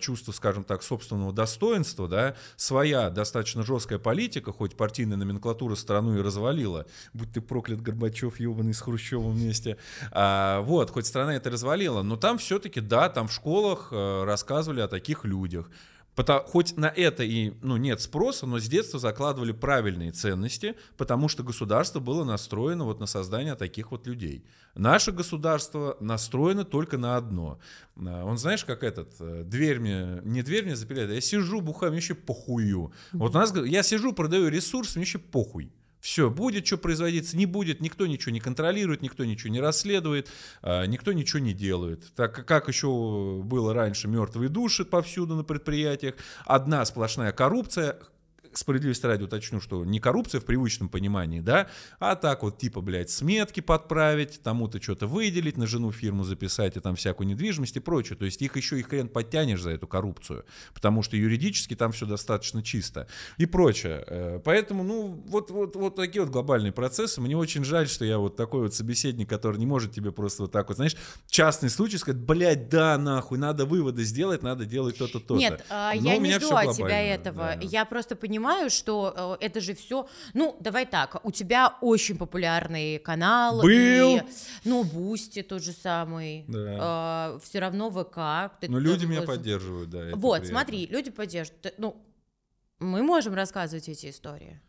чувство, скажем так, собственного достоинства, да, своя достаточно жесткая политика, хоть партийная номенклатура страны страну и развалила. Будь ты проклят, Горбачев, ебаный, с Хрущевым вместе. А, вот, хоть страна это развалила, но там все-таки, да, там в школах э, рассказывали о таких людях. Потому, хоть на это и ну, нет спроса, но с детства закладывали правильные ценности, потому что государство было настроено вот на создание таких вот людей. Наше государство настроено только на одно. А, он, знаешь, как этот, э, дверь мне, не дверь мне запиляет, а я сижу бухаю, мне еще похую. Вот у нас, я сижу, продаю ресурс, мне еще похуй. Все, будет что производиться, не будет, никто ничего не контролирует, никто ничего не расследует, а, никто ничего не делает. Так как еще было раньше, мертвые души повсюду на предприятиях, одна сплошная коррупция, справедливости ради уточню, что не коррупция в привычном понимании, да, а так вот типа, блядь, сметки подправить, тому-то что-то выделить, на жену фирму записать и там всякую недвижимость и прочее. То есть их еще и хрен подтянешь за эту коррупцию, потому что юридически там все достаточно чисто и прочее. Э, поэтому, ну, вот, вот, вот такие вот глобальные процессы. Мне очень жаль, что я вот такой вот собеседник, который не может тебе просто вот так вот, знаешь, частный случай сказать, блядь, да, нахуй, надо выводы сделать, надо делать то-то, то-то. Нет, а, Но я не ждала тебя этого. Да. Я просто понимаю, понимаю, что э, это же все. Ну, давай так, у тебя очень популярный канал. Был. И, ну, Бусти тот же самый. Да. Э, все равно ВК. Ты, Но ну, люди меня просто... поддерживают, да. Вот, приятно. смотри, люди поддерживают. Ну, мы можем рассказывать эти истории.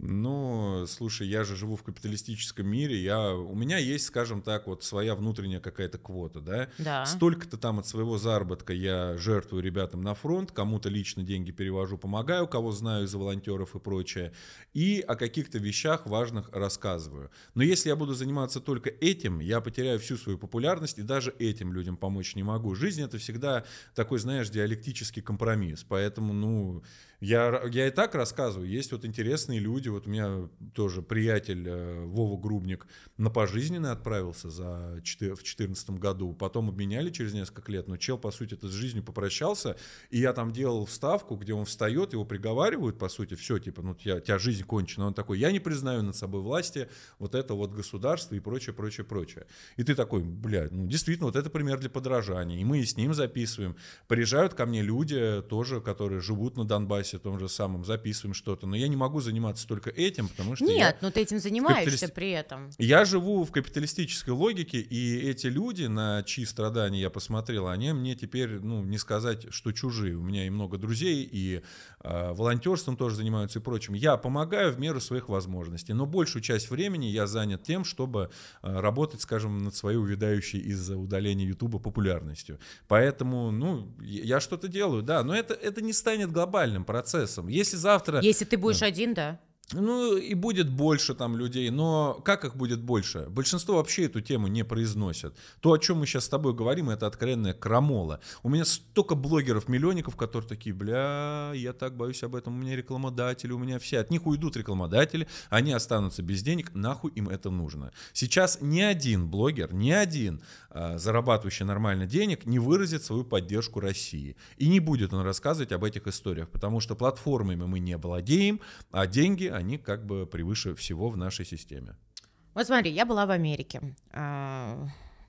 Ну, слушай, я же живу в капиталистическом мире, я, у меня есть, скажем так, вот своя внутренняя какая-то квота, да? Да. Столько-то там от своего заработка я жертвую ребятам на фронт, кому-то лично деньги перевожу, помогаю, кого знаю из волонтеров и прочее, и о каких-то вещах важных рассказываю. Но если я буду заниматься только этим, я потеряю всю свою популярность, и даже этим людям помочь не могу. Жизнь — это всегда такой, знаешь, диалектический компромисс, поэтому, ну, я, я и так рассказываю. Есть вот интересные люди. Вот у меня тоже приятель э, Вова Грубник на пожизненный отправился за в 2014 году. Потом обменяли через несколько лет. Но чел, по сути, это с жизнью попрощался. И я там делал вставку, где он встает, его приговаривают, по сути, все, типа, ну, тебя, тебя жизнь кончена. Он такой, я не признаю над собой власти, вот это вот государство и прочее, прочее, прочее. И ты такой, блядь, ну, действительно, вот это пример для подражания. И мы и с ним записываем. Приезжают ко мне люди тоже, которые живут на Донбассе, Вайсе том же самом, записываем что-то, но я не могу заниматься только этим, потому что... Нет, я но ты этим занимаешься капиталист... при этом. Я живу в капиталистической логике, и эти люди, на чьи страдания я посмотрел, они мне теперь, ну, не сказать, что чужие. У меня и много друзей, и э, волонтерством тоже занимаются и прочим. Я помогаю в меру своих возможностей, но большую часть времени я занят тем, чтобы э, работать, скажем, над своей увядающей из-за удаления Ютуба популярностью. Поэтому, ну, я что-то делаю, да, но это, это не станет глобальным процессом процессом. Если завтра... Если ты будешь да. один, да. Ну и будет больше там людей, но как их будет больше? Большинство вообще эту тему не произносят. То, о чем мы сейчас с тобой говорим, это откровенная крамола. У меня столько блогеров-миллионников, которые такие, бля, я так боюсь об этом, у меня рекламодатели, у меня все. От них уйдут рекламодатели, они останутся без денег, нахуй им это нужно. Сейчас ни один блогер, ни один э, зарабатывающий нормально денег не выразит свою поддержку России. И не будет он рассказывать об этих историях, потому что платформами мы не владеем, а деньги они как бы превыше всего в нашей системе. Вот смотри, я была в Америке, а,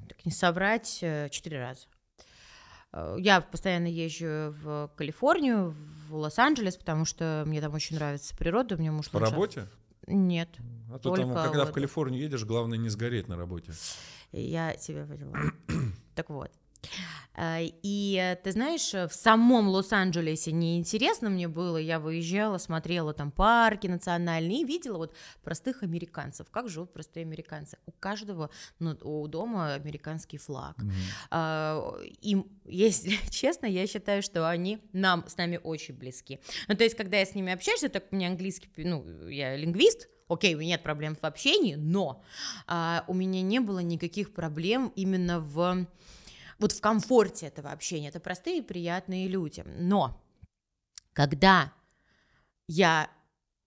так не соврать, э, четыре раза. Э, я постоянно езжу в Калифорнию, в Лос-Анджелес, потому что мне там очень нравится природа, мне муж По лучше... работе? Нет. А то там, когда вот... в Калифорнию едешь, главное не сгореть на работе. Я тебя поняла. так вот. Э, и ты знаешь, в самом Лос-Анджелесе неинтересно мне было, я выезжала, смотрела там парки национальные и видела вот простых американцев, как живут простые американцы. У каждого ну, у дома американский флаг. Mm-hmm. Им, если [LAUGHS] честно, я считаю, что они нам с нами очень близки. Ну, то есть, когда я с ними общаюсь, так у меня английский, ну, я лингвист, окей, у меня нет проблем в общении, но а, у меня не было никаких проблем именно в вот в комфорте этого общения. Это простые и приятные люди. Но когда я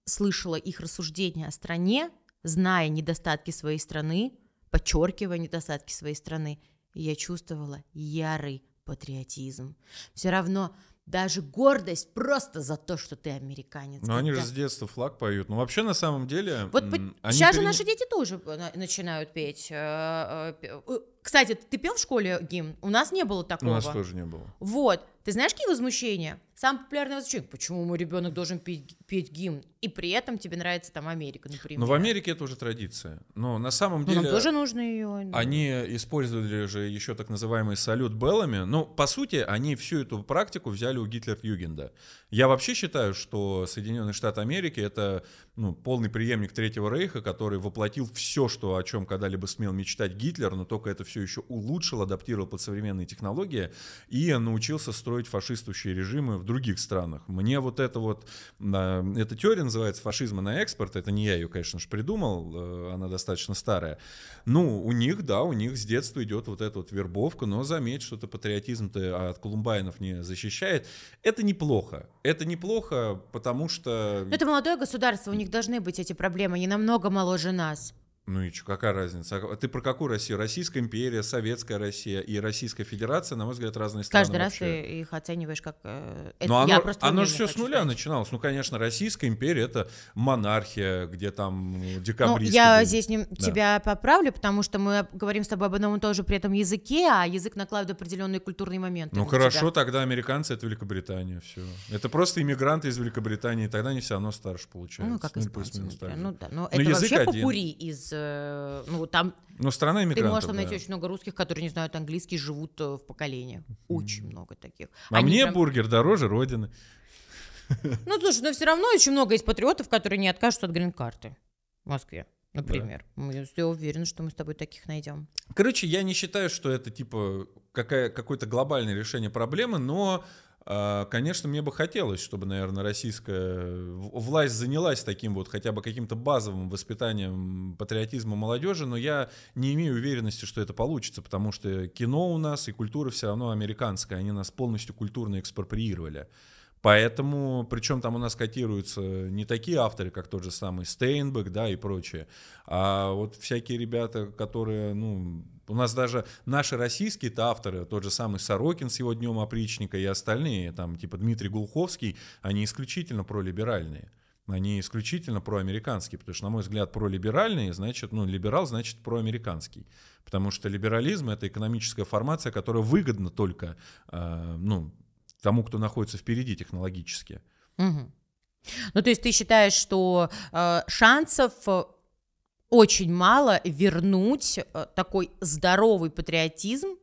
слышала их рассуждения о стране, зная недостатки своей страны, подчеркивая недостатки своей страны, я чувствовала ярый патриотизм. Все равно даже гордость просто за то, что ты американец. Но ну, они же с детства флаг поют. Ну вообще на самом деле. Вот сейчас перен... же наши дети тоже э, начинают петь. Э, э, кстати, ты пел в школе гимн? У нас не было такого. У нас тоже не было. Вот. Ты знаешь, какие возмущения? Самое популярное возмущение. Почему мой ребенок должен петь, петь гимн? И при этом тебе нравится там Америка, например. Но в Америке это уже традиция. Но на самом ну, деле... Но нам тоже нужно ее... Они использовали же еще так называемый салют Беллами. Но ну, по сути, они всю эту практику взяли у Гитлер-Югенда. Я вообще считаю, что Соединенные Штаты Америки — это ну, полный преемник Третьего Рейха, который воплотил все, что о чем когда-либо смел мечтать Гитлер, но только это все все еще улучшил, адаптировал под современные технологии и научился строить фашистующие режимы в других странах. Мне вот это вот, эта теория называется «Фашизма на экспорт», это не я ее, конечно же, придумал, э, она достаточно старая. Ну, у них, да, у них с детства идет вот эта вот вербовка, но заметь, что-то патриотизм-то от колумбайнов не защищает. Это неплохо. Это неплохо, потому что... это молодое государство, у них должны быть эти проблемы, они намного моложе нас. Ну и что, какая разница? А ты про какую Россию? Российская империя, Советская Россия и Российская Федерация, на мой взгляд, разные страны. Каждый вообще. раз ты их оцениваешь как... Э, это, Но ну, оно, оно же все с нуля сказать. начиналось. Ну, конечно, Российская империя — это монархия, где там ну, ну, декабристы. Ну, я были. здесь не, да. тебя поправлю, потому что мы говорим с тобой об одном и том же при этом языке, а язык накладывает определенные культурные моменты. Ну, хорошо, тебя. тогда американцы — это Великобритания, все. Это просто иммигранты из Великобритании, тогда они все равно старше получаются. Ну, как ну, испанцы, ну, да. Ну, это ну, вообще попури один. из Э, ну, там... Ну, страна иммигрантов, Ты можешь там найти да. очень много русских, которые не знают английский, живут э, в поколении. Очень mm. много таких. А Они мне прям... бургер дороже родины. [LAUGHS] Ну, слушай, но все равно очень много есть патриотов, которые не откажутся от грин-карты в Москве например. Да. Я уверен, что мы с тобой таких найдем. Короче, я не считаю, что это типа какая, какое-то глобальное решение проблемы, но а, конечно, мне бы хотелось, чтобы, наверное, российская власть занялась таким вот хотя бы каким-то базовым воспитанием патриотизма молодежи, но я не имею уверенности, что это получится, потому что кино у нас и культура все равно американская, они нас полностью культурно экспроприировали. Поэтому, причем там у нас котируются не такие авторы, как тот же самый Стейнбек, да, и прочее, а вот всякие ребята, которые, ну, у нас даже наши российские-то авторы, тот же самый Сорокин с его «Днем опричника» и остальные, там типа Дмитрий Гулховский, они исключительно пролиберальные. Они исключительно проамериканские, потому что, на мой взгляд, пролиберальные, значит, ну, либерал, значит, проамериканский. Потому что либерализм — это экономическая формация, которая выгодна только, э, ну, тому, кто находится впереди технологически. Угу. Ну, то есть ты считаешь, что э, шансов э, очень мало вернуть э, такой здоровый патриотизм,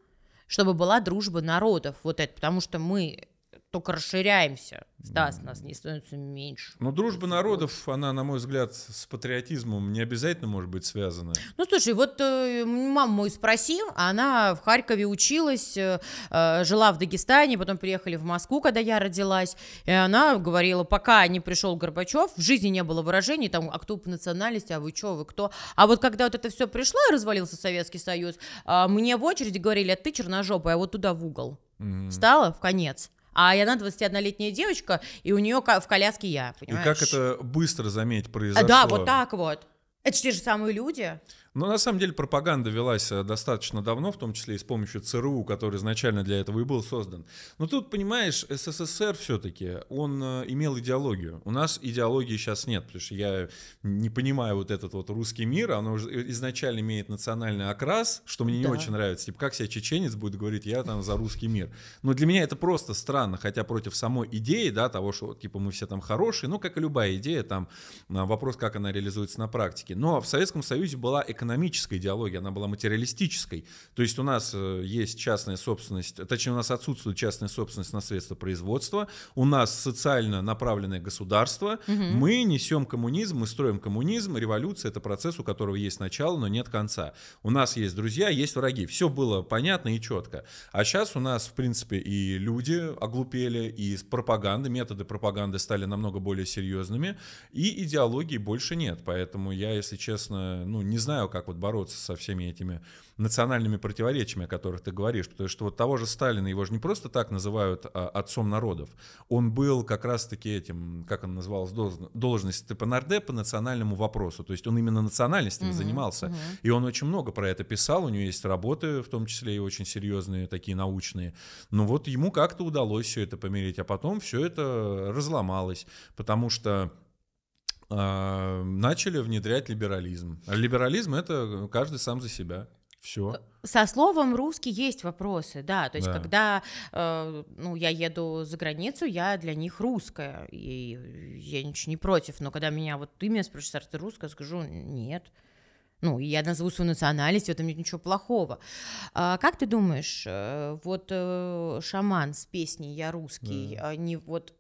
чтобы была дружба народов, вот это, потому что мы только расширяемся. Стас, нас не становится меньше. Но дружба народов, она, на мой взгляд, с патриотизмом не обязательно может быть связана. Ну, слушай, вот э, маму мою спросим, она в Харькове училась, э, э, жила в Дагестане, потом приехали в Москву, когда я родилась, и она говорила, пока не пришел Горбачев, в жизни не было выражений, там, а кто по национальности, а вы что, вы кто? А вот когда вот это все пришло и развалился Советский Союз, э, мне в очереди говорили, а ты черножопая, а вот туда в угол. Mm-hmm. в конец. А я она 21-летняя девочка, и у нее в коляске я, понимаешь? И как это быстро, заметь, произошло. А, да, вот так вот. Это же те же самые люди. Но на самом деле пропаганда велась э, достаточно давно, в том числе и с помощью ЦРУ, который изначально для этого и был создан. Но тут, понимаешь, СССР все-таки, он э, имел идеологию. У нас идеологии сейчас нет, потому что я не понимаю вот этот вот русский мир, оно э, изначально имеет национальный окрас, что мне не да. очень нравится. Типа, как себя чеченец будет говорить, я там за русский мир. Но для меня это просто странно, хотя против самой идеи, да, того, что типа мы все там хорошие, ну, как и любая идея, там вопрос, как она реализуется на практике. Но в Советском Союзе была экономической идеологии, она была материалистической. То есть у нас э, есть частная собственность, точнее у нас отсутствует частная собственность на средства производства, у нас социально направленное государство, угу. мы несем коммунизм, мы строим коммунизм, революция — это процесс, у которого есть начало, но нет конца. У нас есть друзья, есть враги. Все было понятно и четко. А сейчас у нас, в принципе, и люди оглупели, и пропаганды, методы пропаганды стали намного более серьезными, и идеологии больше нет. Поэтому я, если честно, ну, не знаю, как вот бороться со всеми этими национальными противоречиями, о которых ты говоришь. Потому что вот того же Сталина, его же не просто так называют а, отцом народов. Он был как раз-таки этим, как он назывался должность ТПНРД типа по национальному вопросу. То есть он именно национальностями mm-hmm. занимался. Mm-hmm. И он очень много про это писал. У него есть работы, в том числе и очень серьезные, такие научные. Но вот ему как-то удалось все это помирить. А потом все это разломалось. Потому что а, начали внедрять либерализм. Либерализм это каждый сам за себя. Все. Со словом русский есть вопросы, да. То есть, да. когда э, ну, я еду за границу, я для них русская. И я ничего не против. Но когда меня вот ты меня спросишь, а ты русская, скажу нет. Ну, я назову свою национальность, в этом нет ничего плохого. А, как ты думаешь, э, вот э, шаман с песней Я русский, да. А не вот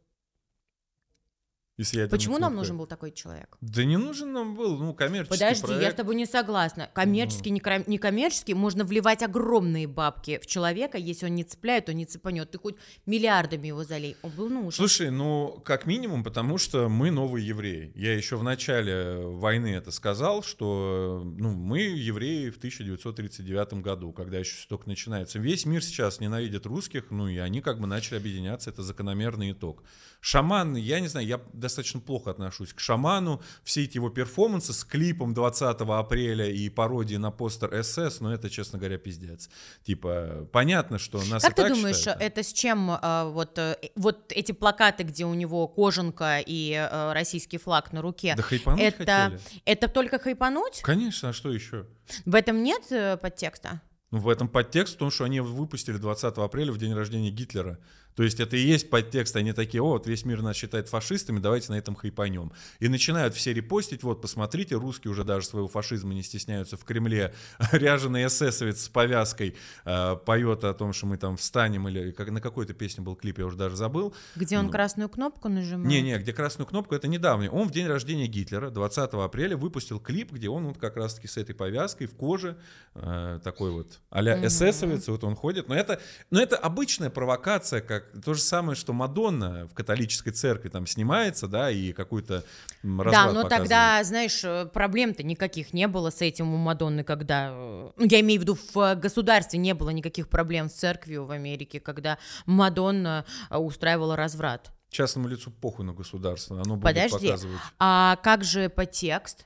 если я Почему нам нужен был такой человек? Да не нужен нам был, ну, коммерческий Подожди, проект. я с тобой не согласна. Коммерческий, ну. не коммерческий, можно вливать огромные бабки в человека, если он не цепляет, он не цепанет. Ты хоть миллиардами его залей, он был нужен. Слушай, ну, как минимум, потому что мы новые евреи. Я еще в начале войны это сказал, что, ну, мы евреи в 1939 году, когда еще все только начинается. Весь мир сейчас ненавидит русских, ну, и они как бы начали объединяться, это закономерный итог. Шаман, я не знаю, я достаточно плохо отношусь к шаману. Все эти его перформансы с клипом 20 апреля и пародии на постер СС, но ну, это, честно говоря, пиздец. Типа, понятно, что нас Как и ты так думаешь, считают, это с чем э, вот, э, вот эти плакаты, где у него кожанка и э, российский флаг на руке? Да хайпануть это, хотели. Это только хайпануть? Конечно, а что еще? В этом нет э, подтекста? Ну, в этом подтекст в том, что они выпустили 20 апреля в день рождения Гитлера. То есть это и есть подтекст, они такие, о, вот весь мир нас считает фашистами, давайте на этом хайпанем. И начинают все репостить, вот, посмотрите, русские уже даже своего фашизма не стесняются в Кремле. [LAUGHS] Ряженый эсэсовец с повязкой э, поет о том, что мы там встанем, или как, на какой-то песне был клип, я уже даже забыл. Где он ну, красную кнопку нажимает? Не-не, где красную кнопку, это недавний. Он в день рождения Гитлера, 20 апреля, выпустил клип, где он вот как раз-таки с этой повязкой в коже, э, такой вот а-ля эсэсовец, вот он ходит. Но это, но это обычная провокация, как то же самое, что Мадонна в католической церкви там снимается, да, и какую-то разврат Да, но показывает. тогда, знаешь, э, проблем-то никаких не было с этим у Мадонны, когда... Э, ну, я имею в виду, в э, государстве не было никаких проблем с церковью в Америке, когда Мадонна устраивала разврат. Частному лицу похуй на государство, оно будет показывать. Подожди, а как же по текст?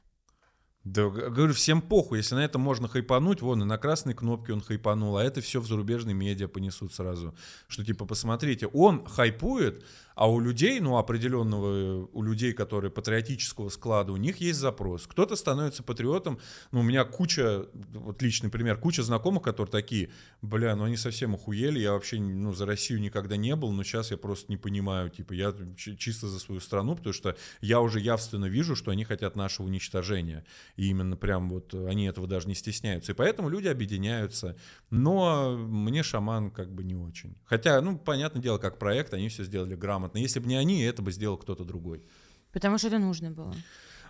Да, говорю, всем похуй, если на этом можно хайпануть, вон и на красной кнопке он хайпанул, а это все в зарубежные медиа понесут сразу. Что типа, посмотрите, он хайпует, а у людей, ну, определенного, э, у людей, которые патриотического склада, у них есть запрос. Кто-то становится патриотом, ну, у меня куча, вот личный пример, куча знакомых, которые такие, бля, ну, они совсем охуели, я вообще, ну, за Россию никогда не был, но сейчас я просто не понимаю, типа, я чисто за свою страну, потому что я уже явственно вижу, что они хотят нашего уничтожения. И именно прям вот они этого даже не стесняются. И поэтому люди объединяются. Но мне шаман как бы не очень. Хотя, ну, понятное дело, как проект, они все сделали грамотно грамотно. Если бы не они, это бы сделал кто-то другой. Потому что это нужно было.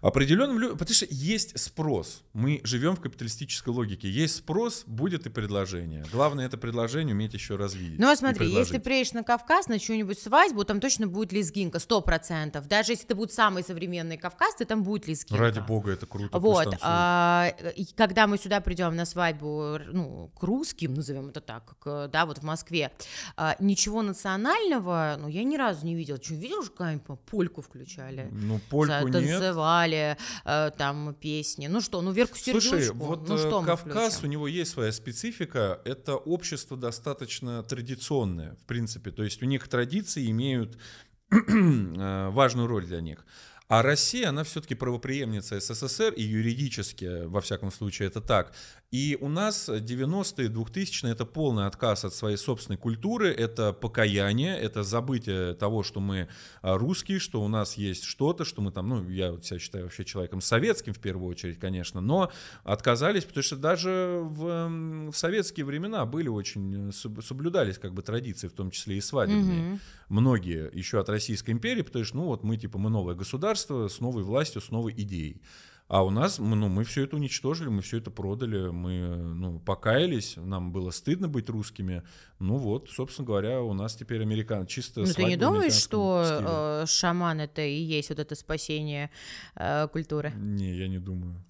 Определенным людям, потому что есть спрос. Мы живем в капиталистической логике. Есть спрос, будет и предложение. Главное это предложение уметь еще развить. Ну а смотри, если ты приедешь на Кавказ, на чью-нибудь свадьбу, там точно будет лезгинка, сто процентов. Даже если это будут самые современные кавказцы, там будет лезгинка. Ради бога, это круто. Вот. А, когда мы сюда придем на свадьбу, ну, к русским, назовем это так, к, да, вот в Москве, а, ничего национального, ну, я ни разу не видела. Что, видел, что польку включали? Ну, польку Затанцевали. нет писали э, там песни. Ну что, ну Верку Слушай, вот ну, э, что Кавказ, у него есть своя специфика. Это общество достаточно традиционное, в принципе. То есть у них традиции имеют [CLEARS THROAT] э, важную роль для них. А Россия, она все-таки правоприемница СССР, и юридически, во всяком случае, это так. И у нас 90-е, 2000-е — это полный отказ от своей собственной культуры, это покаяние, это забытие того, что мы а, русские, что у нас есть что-то, что мы там, ну, я себя считаю вообще человеком советским в первую очередь, конечно, но отказались, потому что даже в, в советские времена были очень, э, соблюдались как бы традиции, в том числе и свадебные, угу. многие еще от Российской империи, потому что, ну, вот мы, типа, мы новое государство, государство с новой властью, с новой идеей. А у нас, ну, мы все это уничтожили, мы все это продали, мы, ну, покаялись, нам было стыдно быть русскими. Ну вот, собственно говоря, у нас теперь американ чисто. Ну ты не думаешь, что э, шаман это и есть вот это спасение э, культуры? Не, я не думаю.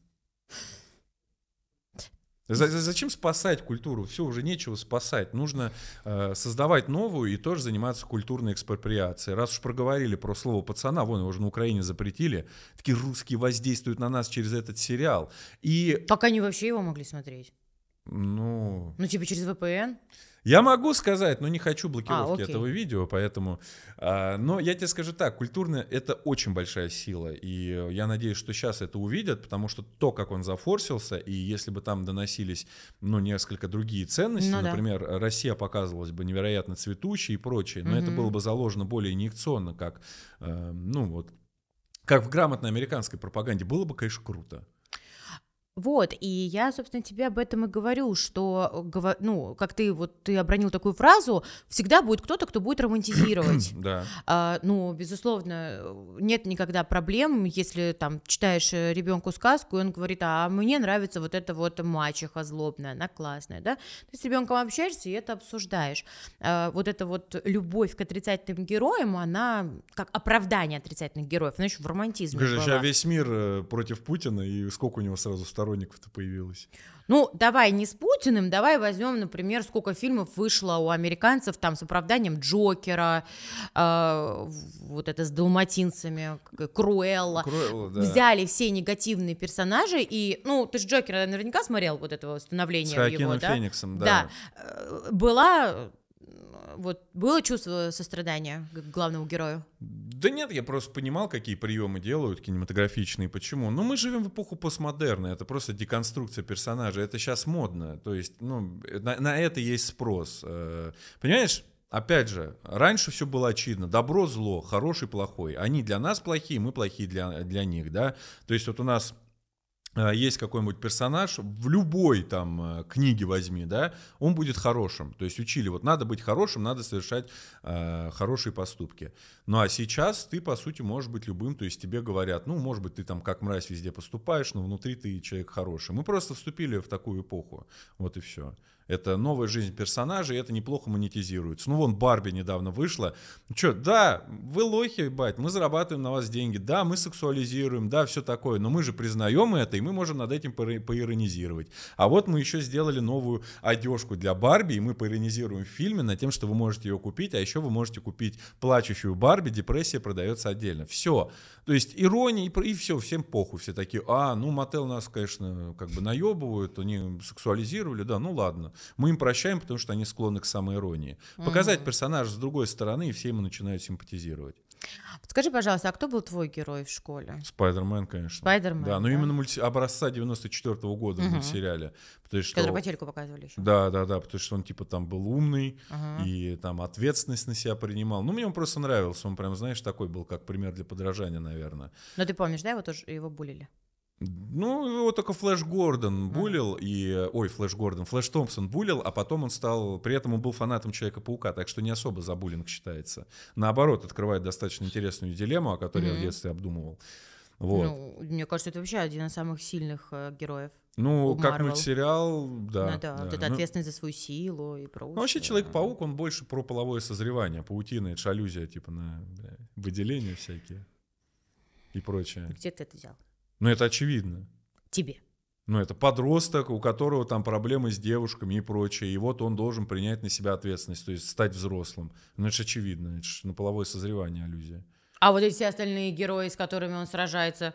Зачем спасать культуру? Все, уже нечего спасать. Нужно э, создавать новую и тоже заниматься культурной экспроприацией. Раз уж проговорили про слово пацана, вон его уже на Украине запретили, такие русские воздействуют на нас через этот сериал. И... Так они вообще его могли смотреть? Ну... Ну, типа через VPN? Я могу сказать, но не хочу блокировки а, этого видео, поэтому... А, но я тебе скажу так, культурная это очень большая сила, и я надеюсь, что сейчас это увидят, потому что то, как он зафорсился, и если бы там доносились, ну, несколько другие ценности, ну, например, да. Россия показывалась бы невероятно цветущей и прочее, но угу. это было бы заложено более инъекционно, как, э, ну, вот, как в грамотной американской пропаганде, было бы, конечно, круто. Вот, и я, собственно, тебе об этом и говорю, что, э, ну, как ты вот, ты обронил такую фразу, всегда будет кто-то, кто будет романтизировать. [CLEARS THROAT] да. А, ну, безусловно, нет никогда проблем, если там читаешь э, ребенку сказку, и он говорит, а мне нравится вот эта вот мачеха злобная, она классная, да? Ты с ребенком общаешься и это обсуждаешь. А, вот эта вот любовь к отрицательным героям, она как оправдание отрицательных героев, значит, еще в романтизме Скажи, сейчас весь мир э, против Путина, и сколько у него сразу стар сторонников-то появилось? Ну, давай не с Путиным, давай возьмем, например, сколько фильмов вышло у американцев там с оправданием Джокера, э, вот это с далматинцами, Круэлла. Круэлла да. Взяли все негативные персонажи и, ну, ты же Джокера наверняка смотрел вот этого становления с его, да? Фениксом, да. Да. Э, была вот было чувство сострадания к главному герою? Да нет, я просто понимал, какие приемы делают кинематографичные, почему. Но мы живем в эпоху постмодерна, это просто деконструкция персонажа, это сейчас модно, то есть, ну, на, на это есть спрос. Э, понимаешь? Опять же, раньше все было очевидно. Добро, зло, хороший, плохой. Они для нас плохие, мы плохие для, для них, да? То есть вот у нас Э, есть какой-нибудь персонаж, в любой там э, книге возьми, да, он будет хорошим. То есть учили, вот надо быть хорошим, надо совершать э, хорошие поступки. Ну а сейчас ты, по сути, можешь быть любым, то есть тебе говорят, ну, может быть, ты там как мразь везде поступаешь, но внутри ты человек хороший. Мы просто вступили в такую эпоху, вот и все. Это новая жизнь персонажей, и это неплохо монетизируется. Ну, вон Барби недавно вышла. Ну, что, да, вы лохи, бать, мы зарабатываем на вас деньги, да, мы сексуализируем, да, все такое, но мы же признаем это, и мы можем над этим поиронизировать. А вот мы еще сделали новую одежку для Барби, и мы поиронизируем в фильме над тем, что вы можете ее купить, а еще вы можете купить плачущую Барби, депрессия продается отдельно. Все. То есть ирония, и, и все, всем похуй. Все такие, а, ну, мотел нас, конечно, как бы наебывают, они сексуализировали, да, ну ладно. Мы им прощаем, потому что они склонны к самоиронии. Показать mm-hmm. персонажа с другой стороны, и все ему начинают симпатизировать. Скажи, пожалуйста, а кто был твой герой в школе? Спайдермен, конечно. Спайдермен. Да, но ну, да? именно мульти... образца 94 -го года угу. в мультсериале. Потому что... Который по телеку показывали еще. Да, да, да, потому что он типа там был умный угу. и там ответственность на себя принимал. Ну, мне он просто нравился. Он прям, знаешь, такой был, как пример для подражания, наверное. Но ты помнишь, да, его тоже его булили? Ну, его только Флэш Гордон булил, mm. и... Ой, Флэш Гордон, Флэш Томпсон булил, а потом он стал... При этом он был фанатом Человека-паука, так что не особо за буллинг считается. Наоборот, открывает достаточно интересную дилемму, о которой mm. я в детстве обдумывал. Вот. Ну, мне кажется, это вообще один из самых сильных э, героев. Ну, как мультсериал, да. Ну, да, да. Вот это ну, ответственность за свою силу и прочее. Ну, вообще Человек-паук, он больше про половое созревание, паутина, это аллюзия, типа, на бля, выделения всякие и прочее. Где ты это взял? Ну, это очевидно. Тебе. Ну, это подросток, у которого там проблемы с девушками и прочее. И вот он должен принять на себя ответственность, то есть стать взрослым. Ну, это же очевидно, это же на половое созревание аллюзия. А вот эти все остальные герои, с которыми он сражается?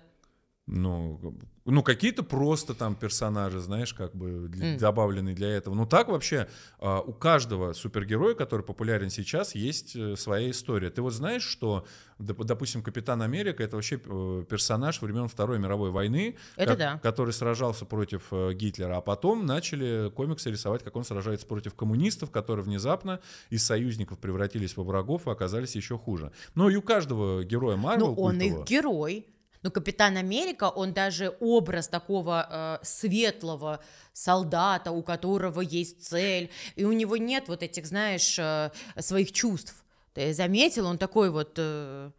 Ну, ну какие-то просто там персонажи, знаешь, как бы для, mm. добавлены для этого. Ну так вообще э, у каждого супергероя, который популярен сейчас, есть э, своя история. Ты вот знаешь, что, доп, допустим, Капитан Америка это вообще э, персонаж времен Второй мировой войны, это как, да. который сражался против э, Гитлера, а потом начали комиксы рисовать, как он сражается против коммунистов, которые внезапно из союзников превратились во врагов и оказались еще хуже. Ну и у каждого героя Марвел. Ну он культового, их герой. Ну, Капитан Америка, он даже образ такого э, светлого солдата, у которого есть цель, и у него нет вот этих, знаешь, э, своих чувств. Ты заметил, он такой вот... Э,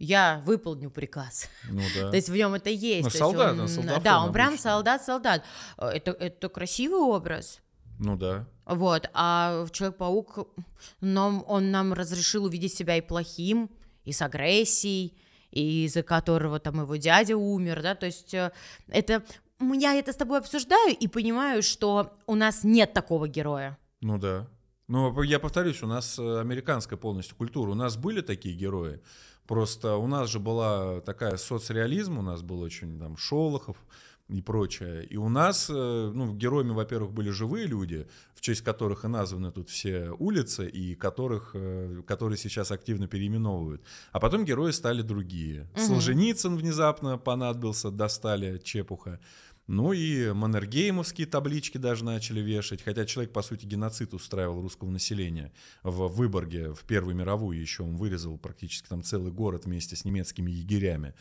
я выполню приказ. Ну, да. То есть в нем это есть. Ну, солдат, он, он солдат. Да, он прям солдат-солдат. Э, это, это красивый образ. Ну да. Вот, а Человек-паук, но он нам разрешил увидеть себя и плохим, и с агрессией, и из-за которого там его дядя умер, да, то есть э, это я это с тобой обсуждаю и понимаю, что у нас нет такого героя. Ну да. Ну, я повторюсь, у нас э, американская полностью культура. У нас были такие герои. Просто у нас же была такая соцреализм, у нас был очень там Шолохов, и прочее. И у нас, э, ну, героями, во-первых, были живые люди, в честь которых и названы тут все улицы, и которых, э, которые сейчас активно переименовывают. А потом герои стали другие. Угу. Солженицын внезапно понадобился, достали Чепуха. Ну и маннергеймовские таблички даже начали вешать, хотя человек, по сути, геноцид устраивал русского населения в Выборге, в Первую мировую еще он вырезал практически там целый город вместе с немецкими егерями.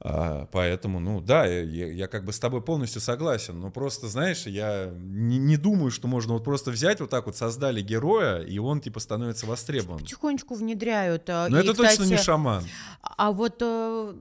А, поэтому, ну да, я, я как бы с тобой полностью согласен, но просто, знаешь, я не, не думаю, что можно вот просто взять вот так вот, создали героя, и он типа становится востребован. Потихонечку внедряют. А, но и, это кстати, точно не шаман. А вот э,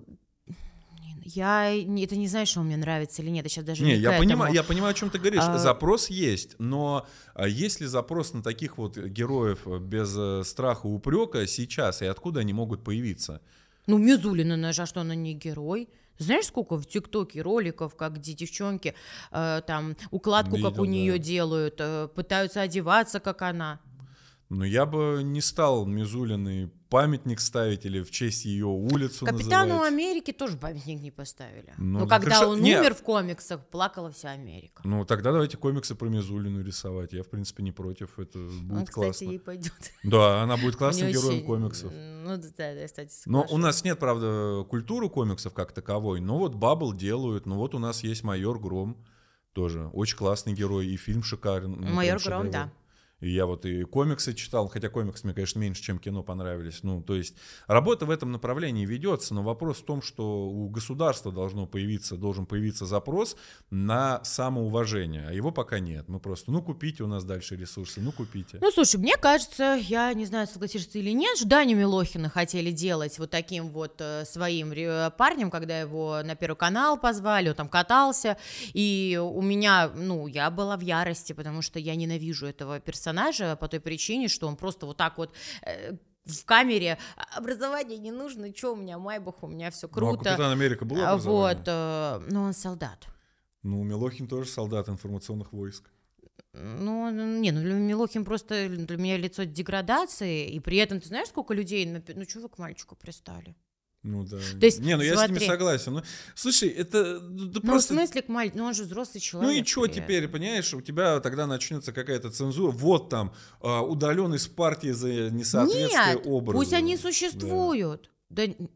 я это не знаю, что он мне нравится или нет. Я сейчас даже не, не я понимаю, я понимаю, о чем ты говоришь. А... Запрос есть, но а, есть ли запрос на таких вот героев без э, страха упрека сейчас и откуда они могут появиться? Ну, Мизулина наша, что она не герой. Знаешь, сколько в ТикТоке роликов, как где девчонки э, там укладку, Видел, как у нее делают, э, пытаются одеваться, как она. Но я бы не стал Мизулиной памятник ставить или в честь ее улицу Капитану называть. Америки тоже памятник не поставили. Ну, Но ну, когда хорошо. он Нет. умер в комиксах, плакала вся Америка. Ну, тогда давайте комиксы про Мизулину рисовать. Я, в принципе, не против. Это будет он, классно. кстати, ей пойдет. Да, она будет классным героем комиксов. Ну, да, да, кстати, соглашусь. Но у нас нет, правда, культуры комиксов как таковой. Но вот Баббл делают, ну вот у нас есть Майор Гром тоже. Очень классный герой и фильм шикарный. Ну, Майор Гром, шедевр. да. И я вот и комиксы читал, хотя комиксы мне, конечно, меньше, чем кино понравились. Ну, то есть работа в этом направлении ведется, но вопрос в том, что у государства должно появиться, должен появиться запрос на самоуважение, а его пока нет. Мы просто, ну, купите у нас дальше ресурсы, ну, купите. Ну, слушай, мне кажется, я не знаю, согласишься или нет, Жданию Милохина хотели делать вот таким вот э, своим э, парнем, когда его на Первый канал позвали, он там катался, и у меня, ну, я была в ярости, потому что я ненавижу этого персонажа, персонажа по той причине, что он просто вот так вот э, в камере образование не нужно, что у меня Майбах, у меня все круто. Ну, а Капитан Америка была? Вот, э, но ну, он солдат. Ну, Милохин тоже солдат информационных войск. Ну, не, ну для Милохин просто для меня лицо деградации, и при этом ты знаешь, сколько людей, на... ну, чего вы к мальчику пристали? Ну да. То есть, не, ну смотри. я с ними согласен. Ну, слушай, это ну, да ну, просто... в смысле, Кмаль, ну он же взрослый человек. Ну и что теперь, понимаешь, у тебя тогда начнется какая-то цензура. Вот там э, а, удален из партии за несоответствие Нет, образу. пусть они существуют. Да. да... [LAUGHS]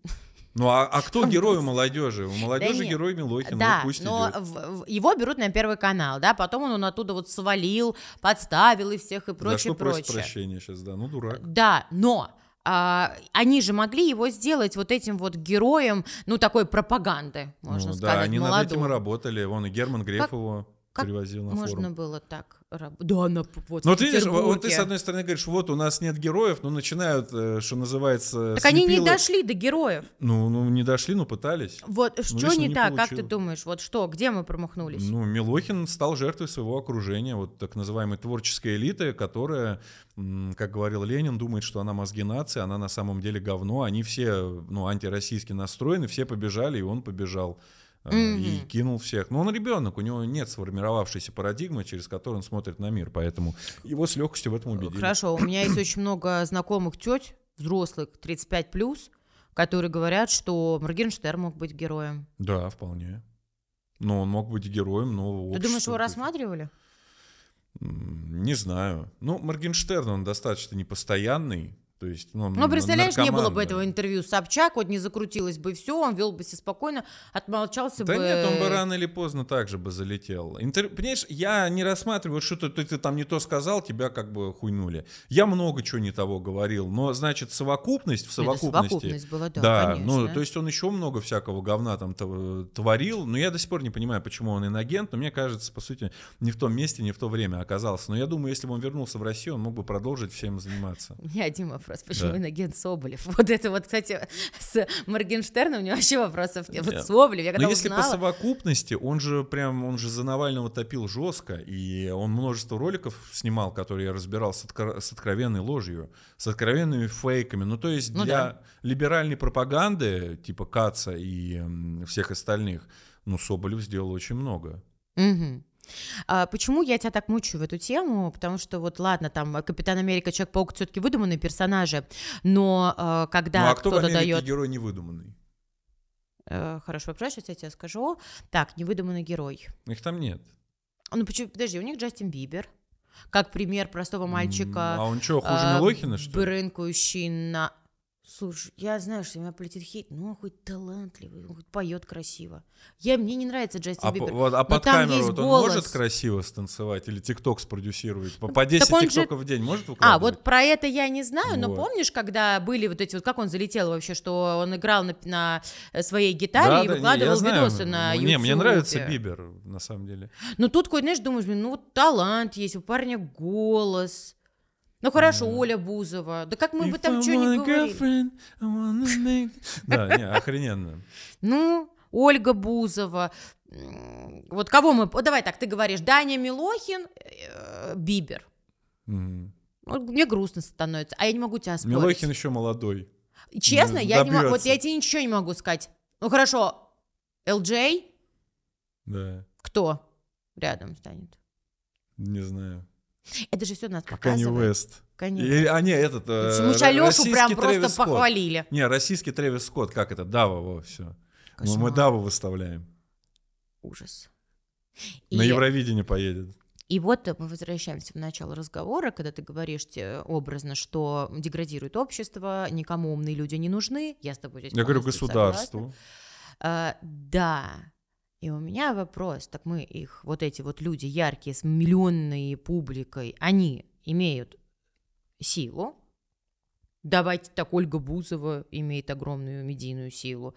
Ну а, а кто [LAUGHS] герой у молодежи? У молодежи да нет. герой Милохин, ну, да, ну, пусть но идет. В, в, его берут на первый канал, да, потом он, он оттуда вот свалил, подставил и всех и прочее, Да что прочее. просит прощения сейчас, да, ну дурак. Да, но а, они же могли его сделать вот этим вот героем, ну, такой пропаганды, можно ну, сказать, Да, они молодую. над этим и работали, вон и Герман Греф как, его как привозил на можно форум. можно было так? Да, она вот. Но ну, ты видишь, вот ты с одной стороны говоришь, вот у нас нет героев, но начинают, э, что называется. Так слепило... они не дошли до героев. Ну, ну не дошли, но пытались. Вот ну, что не, так, получилось. как ты думаешь, вот что, где мы промахнулись? Ну, Милохин стал жертвой своего окружения, вот так называемой творческой элиты, которая, как говорил Ленин, думает, что она мозги нации, она на самом деле говно, они все, ну, антироссийски настроены, все побежали, и он побежал mm-hmm. и кинул всех. Но он ребенок, у него нет сформировавшейся парадигмы, через которую он смотрит на мир, поэтому его с легкостью в этом убедили. Хорошо, у меня есть очень много знакомых теть, взрослых, 35 плюс, которые говорят, что Моргенштерн мог быть героем. Да, вполне. Но он мог быть героем, но... Ты думаешь, его рассматривали? Не знаю. Ну, Моргенштерн, он достаточно непостоянный, то есть, ну, Но ну, представляешь, наркоман, не было бы этого интервью Собчак, вот не закрутилось бы все, он вел бы себя спокойно, отмолчался да бы. Да нет, он бы рано или поздно также бы залетел. Интер... Понимаешь, я не рассматриваю, что ты, ты, ты там не то сказал, тебя как бы хуйнули. Я много чего не того говорил, но значит совокупность в совокупности. Это совокупность была, да, да ну, конечно. Ну, то есть он еще много всякого говна там творил, но я до сих пор не понимаю, почему он иногент, но мне кажется, по сути, не в том месте, не в то время оказался. Но я думаю, если бы он вернулся в Россию, он мог бы продолжить всем заниматься. [LAUGHS] Я, Дима, вопрос, почему да. иноген Соболев? [LAUGHS] Вот это вот, кстати, с Моргенштерном у него вообще вопросов нет. Вот Соболев, я когда Но узнала... если по совокупности, он же прям, он же за Навального топил жестко, и он множество роликов снимал, которые я разбирал с, откро... с откровенной ложью, с откровенными фейками. Ну, то есть ну, да. либеральной пропаганды, типа Каца и всех остальных, ну, Соболев сделал очень много. Угу. А почему я тебя так мучаю в эту тему? Потому что вот ладно, там Капитан Америка, Человек-паук все-таки выдуманные персонажи, но э, когда ну, а кто то дает... герой не выдуманный? Э, Хорошо, вопрос, сейчас я тебе скажу. Так, невыдуманный герой. Их там нет. Ну, почему, подожди, у них Джастин Бибер, как пример простого мальчика. А он что, хуже а, Милохина, что ли? Брынкающий на... Слушай, я знаю, что меня полетит хейт, но он хоть талантливый, он хоть поет красиво. Я, мне не нравится Джастин а, Бибер. Вот, а под камеру вот он голос. может красиво станцевать или тикток спродюсировать? По, ну, по 10 тиктоков же... в день может выкладывать? А, вот про это я не знаю, вот. но помнишь, когда были вот эти, вот как он залетел вообще, что он играл на, на своей гитаре да, и да, выкладывал не, видосы знаю. на YouTube? Не, мне нравится Бибер, на самом деле. Ну тут, хоть, знаешь, думаешь, ну талант есть, у парня голос ну хорошо, mm. Оля Бузова. Да как мы If бы там что ни говорили. [LAUGHS] да, не, охрененно. ну, Ольга Бузова. Вот кого мы... Давай так, ты говоришь, Даня Милохин, э, Бибер. мне грустно становится, а я не могу тебя спорить. Милохин еще молодой. Честно, я не могу, вот я тебе ничего не могу сказать. Ну хорошо, ЛД? Да. Кто рядом станет? Не знаю. Это же все нас а показывает. Уэст. Конечно. И, а не этот. Почему э, Алешу прям Трэвис просто Скотт. похвалили? Не, российский Тревис Скотт, как это? Дава, во, все. Мы, мы Даву выставляем. Ужас. И... На Евровидение поедет. И вот мы возвращаемся в начало разговора, когда ты говоришь образно, что деградирует общество, никому умные люди не нужны. Я с тобой здесь. Я говорю государству. А, да, и у меня вопрос, так мы их, вот эти вот люди яркие, с миллионной публикой, они имеют силу, Давайте так, Ольга Бузова имеет огромную медийную силу.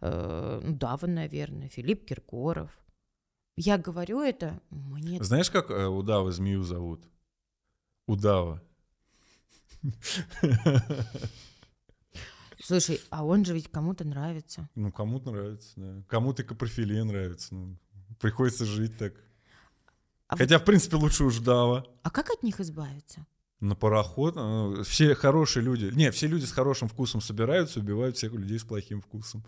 Э, ну, Дава, наверное, Филипп Киркоров. Я говорю это, мне... Знаешь, как э, удава змею зовут? Удава. [LAUGHS] Слушай, а он же ведь кому-то нравится. Ну, кому-то нравится, да. Кому-то капрофилия нравится. Ну, приходится жить так. А Хотя, в принципе, лучше уж дава. А как от них избавиться? На пароход. Э, все хорошие люди. Не, все люди с хорошим вкусом собираются, убивают всех людей с плохим вкусом.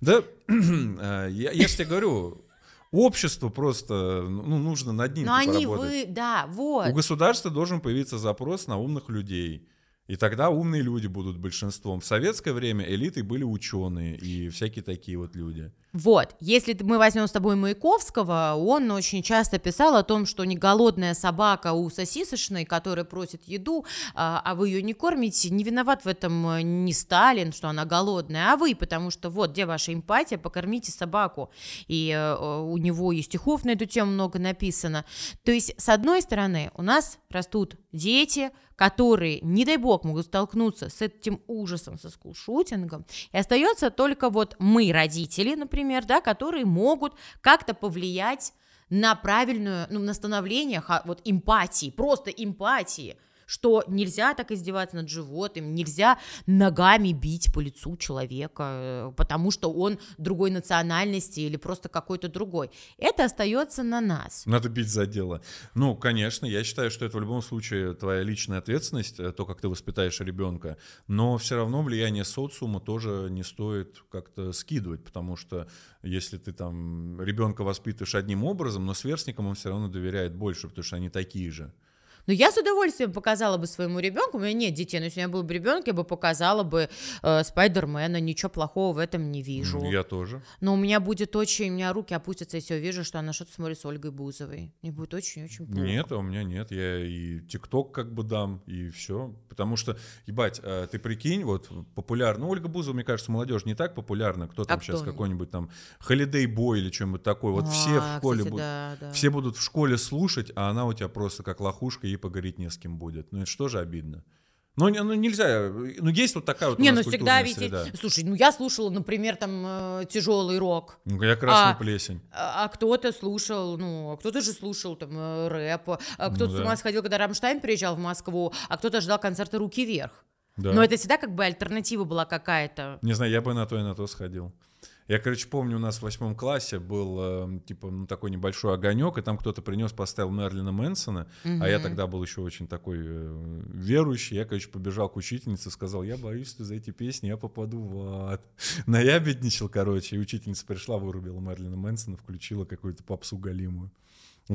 Да, [CLEARS THROAT] э, я, я же тебе говорю, общество просто ну, ну нужно над ним Но они поработать. вы, да, вот. У государства должен появиться запрос на умных людей. И тогда умные люди будут большинством. В советское время элитой были ученые и всякие такие вот люди. Вот, если мы возьмем с тобой Маяковского, он очень часто писал о том, что не голодная собака у сосисочной, которая просит еду, а, а вы ее не кормите, не виноват в этом э, не Сталин, что она голодная, а вы, потому что вот где ваша эмпатия, покормите собаку. И э, э, у него и стихов на эту тему много написано. То есть, с одной стороны, у нас растут дети, которые, не дай бог, могут столкнуться с этим ужасом, со скулшутингом, и остается только вот мы, родители, например, например, да, которые могут как-то повлиять на правильную, ну, на становление вот эмпатии, просто эмпатии – что нельзя так издеваться над животным, нельзя ногами бить по лицу человека, э, потому что он другой национальности или просто какой-то другой. Это остается на нас. Надо бить за дело. Ну, конечно, я считаю, что это в любом случае твоя личная ответственность, э, то, как ты воспитаешь ребенка, но все равно влияние социума тоже не стоит как-то скидывать, потому что если ты там ребенка воспитываешь одним образом, но сверстникам он все равно доверяет больше, потому что они такие же. Но ну, я с удовольствием показала бы своему ребенку, у меня нет детей, но если у меня был бы ребенок, я бы показала бы э, Спайдермена, ничего плохого в этом не вижу. Я тоже. Но у меня будет очень, у меня руки опустятся, если я вижу, что она что-то смотрит с Ольгой Бузовой. Мне будет очень-очень плохо. Нет, а у меня нет, я и ТикТок как бы дам, и все. Потому что, ебать, э, ты прикинь, вот популярно, ну, Ольга Бузова, мне кажется, молодежь не так популярна, кто там а сейчас какой-нибудь там Холидей Бой или что-нибудь такое, вот а, все в школе кстати, будут, да, да. все будут в школе слушать, а она у тебя просто как лохушка и поговорить не с кем будет. Ну это что же обидно? Ну, ну нельзя, ну есть вот такая вот Не, ну всегда ведь, слушай, ну я слушала, например, там э, тяжелый рок. Ну, я красную а, плесень. А, а кто-то слушал, ну, а кто-то же слушал там э, рэп, а ну кто-то ну, да. с ума сходил, когда Рамштайн приезжал в Москву, а кто-то ждал концерта «Руки вверх». Да. Но это всегда как бы альтернатива была какая-то. Не знаю, я бы на то и на то сходил. Я, короче, помню, у нас в восьмом классе был, эм, типа, ну, такой небольшой огонек, и там кто-то принес, поставил Мерлина Мэнсона, угу. а я тогда был еще очень такой э, верующий. Я, короче, побежал к учительнице, сказал, я боюсь, что за эти песни я попаду в ад. [LAUGHS] Но я бедничал, короче, и учительница пришла, вырубила Мерлина Мэнсона, включила какую-то попсу галимую,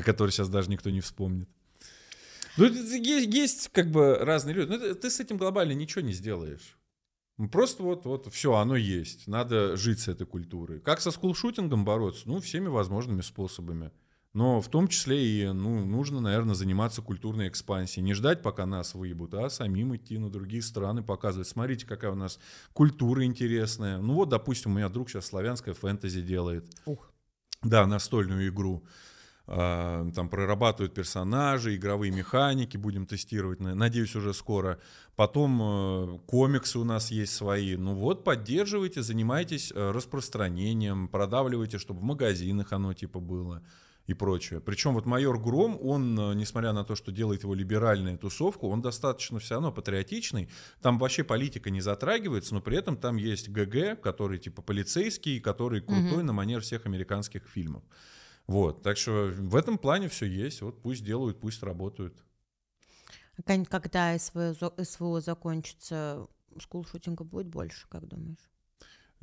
которую сейчас даже никто не вспомнит. Ну, есть, есть как бы разные люди. Но ну, ты, ты с этим глобально ничего не сделаешь. Ну, просто вот, вот все, оно есть. Надо жить с этой культурой. Как со скулшутингом бороться? Ну, всеми возможными способами. Но в том числе и ну, нужно, наверное, заниматься культурной экспансией. Не ждать, пока нас выебут, а самим идти на другие страны, показывать. Смотрите, какая у нас культура интересная. Ну вот, допустим, у меня друг сейчас славянское фэнтези делает. Ух. Да, настольную игру. А, там прорабатывают персонажи, игровые механики будем тестировать, надеюсь, уже скоро. Потом э, комиксы у нас есть свои. Ну вот, поддерживайте, занимайтесь э, распространением, продавливайте, чтобы в магазинах оно типа было и прочее. Причем вот майор Гром, он, э, несмотря на то, что делает его либеральную тусовку, он достаточно все равно патриотичный. Там вообще политика не затрагивается, но при этом там есть ГГ, который типа полицейский, который крутой mm-hmm. на манер всех американских фильмов. Вот, так что в этом плане все есть. Вот пусть делают, пусть работают. А когда СВО, закончится, скулшутинга будет больше, как думаешь?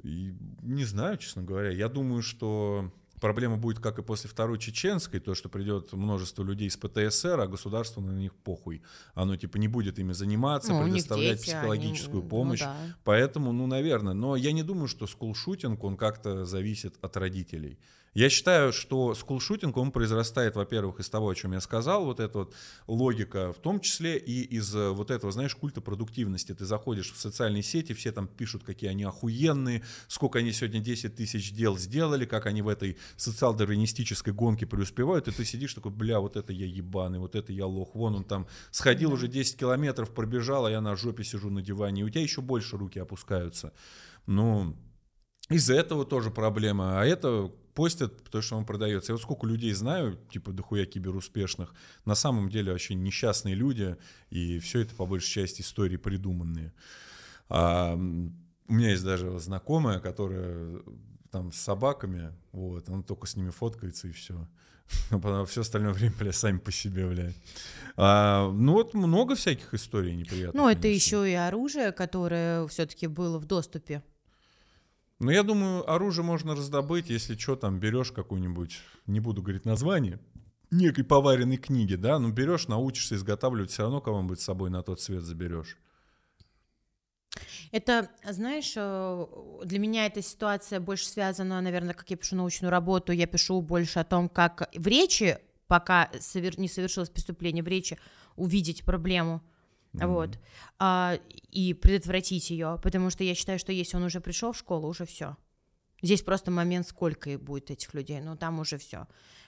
И не знаю, честно говоря. Я думаю, что проблема будет, как и после второй чеченской, то, что придет множество людей из ПТСР, а государство на них похуй. Оно типа не будет ими заниматься, ну, предоставлять дети, психологическую они, ну помощь. Ну, да. Поэтому, ну, наверное. Но я не думаю, что скулшутинг, он как-то зависит от родителей. Я считаю, что скулшутинг, он произрастает, во-первых, из того, о чем я сказал, вот эта вот логика в том числе, и из э, вот этого, знаешь, культа продуктивности. Ты заходишь в социальные сети, все там пишут, какие они охуенные, сколько они сегодня 10 тысяч дел сделали, как они в этой социал-дарвинистической гонке преуспевают, и ты сидишь такой, бля, вот это я ебаный, вот это я лох, вон он там сходил уже 10 километров, пробежал, а я на жопе сижу на диване, и у тебя еще больше руки опускаются. Ну, из-за этого тоже проблема. А это постят, потому что он продается. Я вот сколько людей знаю, типа дохуя киберуспешных, на самом деле вообще несчастные люди, и все это по большей части истории придуманные. А, у меня есть даже знакомая, которая э, там с собаками, вот, он только с ними фоткается и все. [LAUGHS] А все остальное время, бля, сами по себе, бля. А, ну вот много всяких историй неприятных. Ну, это конечно. еще и оружие, которое все-таки было в доступе. Но я думаю, оружие можно раздобыть, если что, там берешь какую-нибудь, не буду говорить название, некой поваренной книги, да, ну берешь, научишься изготавливать, все равно кого-нибудь с собой на тот свет заберешь. Это, знаешь, э, для меня эта ситуация больше связана, наверное, как я пишу научную работу, я пишу больше о том, как в речи, пока не совершилось преступление, в речи увидеть проблему – Mm-hmm. Вот. А, и предотвратить ее, потому что я считаю, что если он уже пришел в школу, уже все. Здесь просто момент, сколько будет этих людей, но там уже все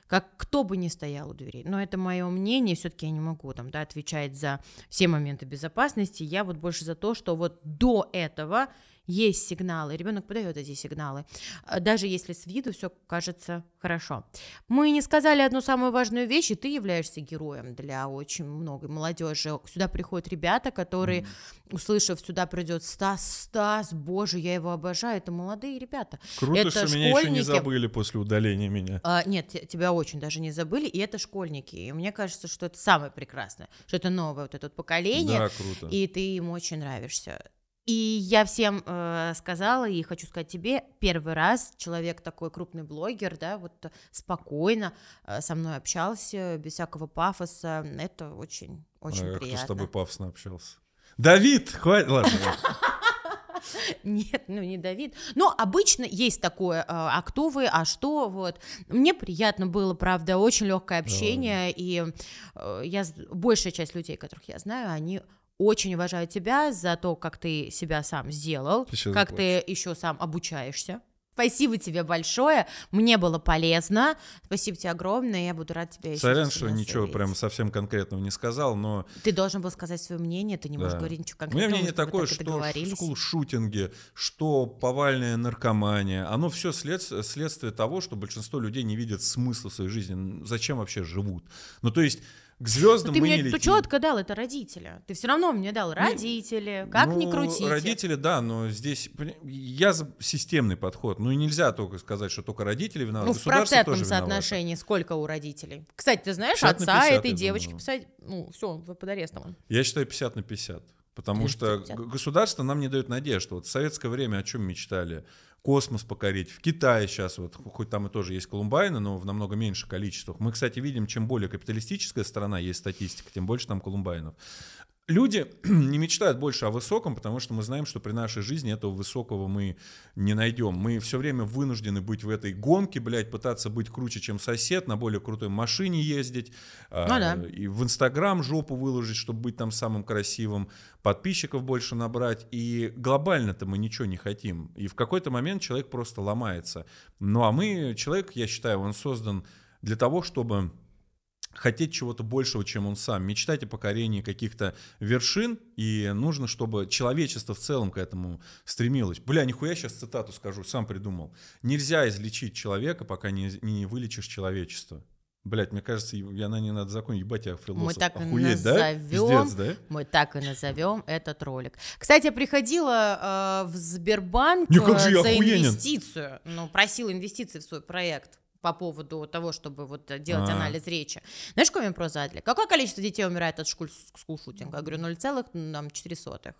как кто бы ни стоял у дверей. Но это мое мнение, все-таки я не могу там, да, отвечать за все моменты безопасности. Я вот больше за то, что вот до этого есть сигналы, ребенок подает эти сигналы, а, даже если с виду все кажется хорошо. Мы не сказали одну самую важную вещь, и ты являешься героем для очень много молодежи. Сюда приходят ребята, которые, услышав, сюда придет Стас, Стас, боже, я его обожаю, это молодые ребята. Круто, это что школьники. меня еще не забыли после удаления меня. А, нет, тебя очень даже не забыли, и это школьники. И мне кажется, что это самое прекрасное, что это новое вот это вот поколение, да, круто. и ты им очень нравишься. И я всем э, сказала, и хочу сказать тебе, первый раз человек такой крупный блогер, да, вот спокойно э, со мной общался, без всякого пафоса, это очень, очень а приятно. Кто с тобой пафосно общался? Давид, хватит, ладно. [LAUGHS] Нет, ну не Давид. Но обычно есть такое, а, а кто вы, а что, вот. Мне приятно было, правда, очень легкое общение, и э, я, большая часть людей, которых я знаю, они очень уважаю тебя за то, как ты себя сам сделал, как ты еще сам обучаешься. Спасибо тебе большое, мне было полезно. Спасибо тебе огромное, я буду рад тебя еще. Сорян, что ничего встретить. прям совсем конкретного не сказал, но... Ты должен был сказать свое мнение, ты не да. можешь говорить ничего ну, конкретного. У меня мнение такое, так что скул-шутинги, что повальная наркомания, оно все след... следствие того, что большинство людей не видят смысла в своей жизни, зачем вообще живут. Ну то есть к звездам ты мы мне не летим. Ты четко дал это родители. Ты все равно мне дал родители, не, как ну, ни крутите. Родители, да, но здесь я за системный подход. Ну и нельзя только сказать, что только родители виноваты. Ну в процентном тоже соотношении виноваты. сколько у родителей? Кстати, ты знаешь отца 50, этой девочки писать? Ну все, под арестом. Я считаю 50 на 50. Потому 50. что государство нам не дает надежды. Вот в советское время о чем мечтали? космос покорить. В Китае сейчас, вот, хоть там и тоже есть колумбайны, но в намного меньших количествах. Мы, кстати, видим, чем более капиталистическая страна, есть статистика, тем больше там колумбайнов. Люди [CLEARS THROAT] не мечтают больше о высоком, потому что мы знаем, что при нашей жизни этого высокого мы не найдем. Мы все время вынуждены быть в этой гонке, блядь, пытаться быть круче, чем сосед, на более крутой машине ездить, а, ну, э, да. и в Инстаграм жопу выложить, чтобы быть там самым красивым, подписчиков больше набрать. И глобально-то мы ничего не хотим. И в какой-то момент человек просто ломается. Ну а мы, человек, я считаю, он создан для того, чтобы хотеть чего-то большего, чем он сам, мечтать о покорении каких-то вершин, и нужно, чтобы человечество в целом к этому стремилось. Бля, нихуя сейчас цитату скажу, сам придумал. Нельзя излечить человека, пока не, не вылечишь человечество. Блять, мне кажется, я на ней надо закончить. Ебать, я философ. Мы так Охуеть, и назовем, да? Пиздец, да? Мы так и назовем этот ролик. Кстати, я приходила э, в Сбербанк Не, как же э, я за охуенен. инвестицию. Ну, просила инвестиции в свой проект по поводу того, чтобы вот делать А-а-а. анализ речи. Знаешь, какой мне вопрос задали? Какое количество детей умирает от шкуль- скулшутинга? Я говорю, 0,4.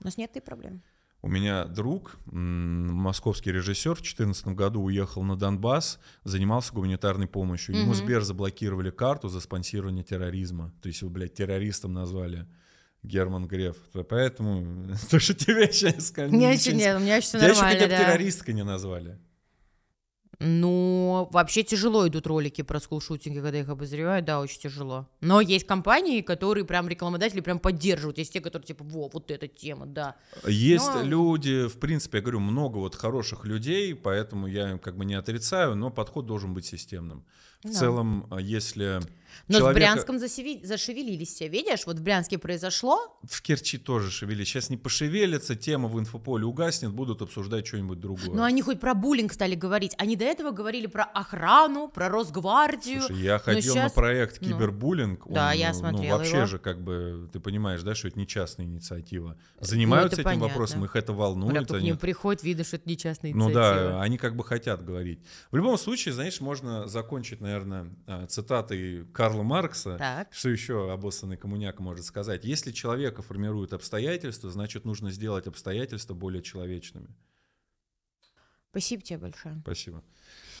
У нас нет этой проблемы. У меня друг, московский режиссер, в 2014 году уехал на Донбасс, занимался гуманитарной помощью. Ему угу. Сбер заблокировали карту за спонсирование терроризма. То есть его, блядь, террористом назвали. Герман Греф. Поэтому [LAUGHS] то, что тебя сейчас сказали. не, не, у меня все нормально. Тебя еще хотя бы да. террористкой не назвали но вообще тяжело идут ролики про скулшутинги, когда их обозревают, да, очень тяжело. Но есть компании, которые прям рекламодатели прям поддерживают, есть те, которые типа, во, вот эта тема, да. Есть но... люди, в принципе, я говорю, много вот хороших людей, поэтому я им как бы не отрицаю, но подход должен быть системным. В да. целом, а если но человека... с Брянском засеви... зашевелились все, видишь? Вот в Брянске произошло. В Керчи тоже шевелились. Сейчас не пошевелятся, тема в инфополе угаснет, будут обсуждать что-нибудь другое. Но ну, они хоть про буллинг стали говорить. Они до этого говорили про охрану, про Росгвардию. Слушай, я ходил сейчас... на проект ну. «Кибербуллинг». Ну, он, да, ну, я смотрела ну, вообще его. же, как бы, ты понимаешь, да, что это не частная инициатива. Занимаются ну, этим понятно. вопросом, их это волнует. они... к ним приходят, видно, что это не частная инициатива. Ну да, они как бы хотят говорить. В любом случае, знаешь, можно закончить, наверное, а, цитатой Карла Маркса, так. что еще обоссанный коммуняк может сказать? Если человека формируют обстоятельства, значит, нужно сделать обстоятельства более человечными. Спасибо тебе большое. Спасибо.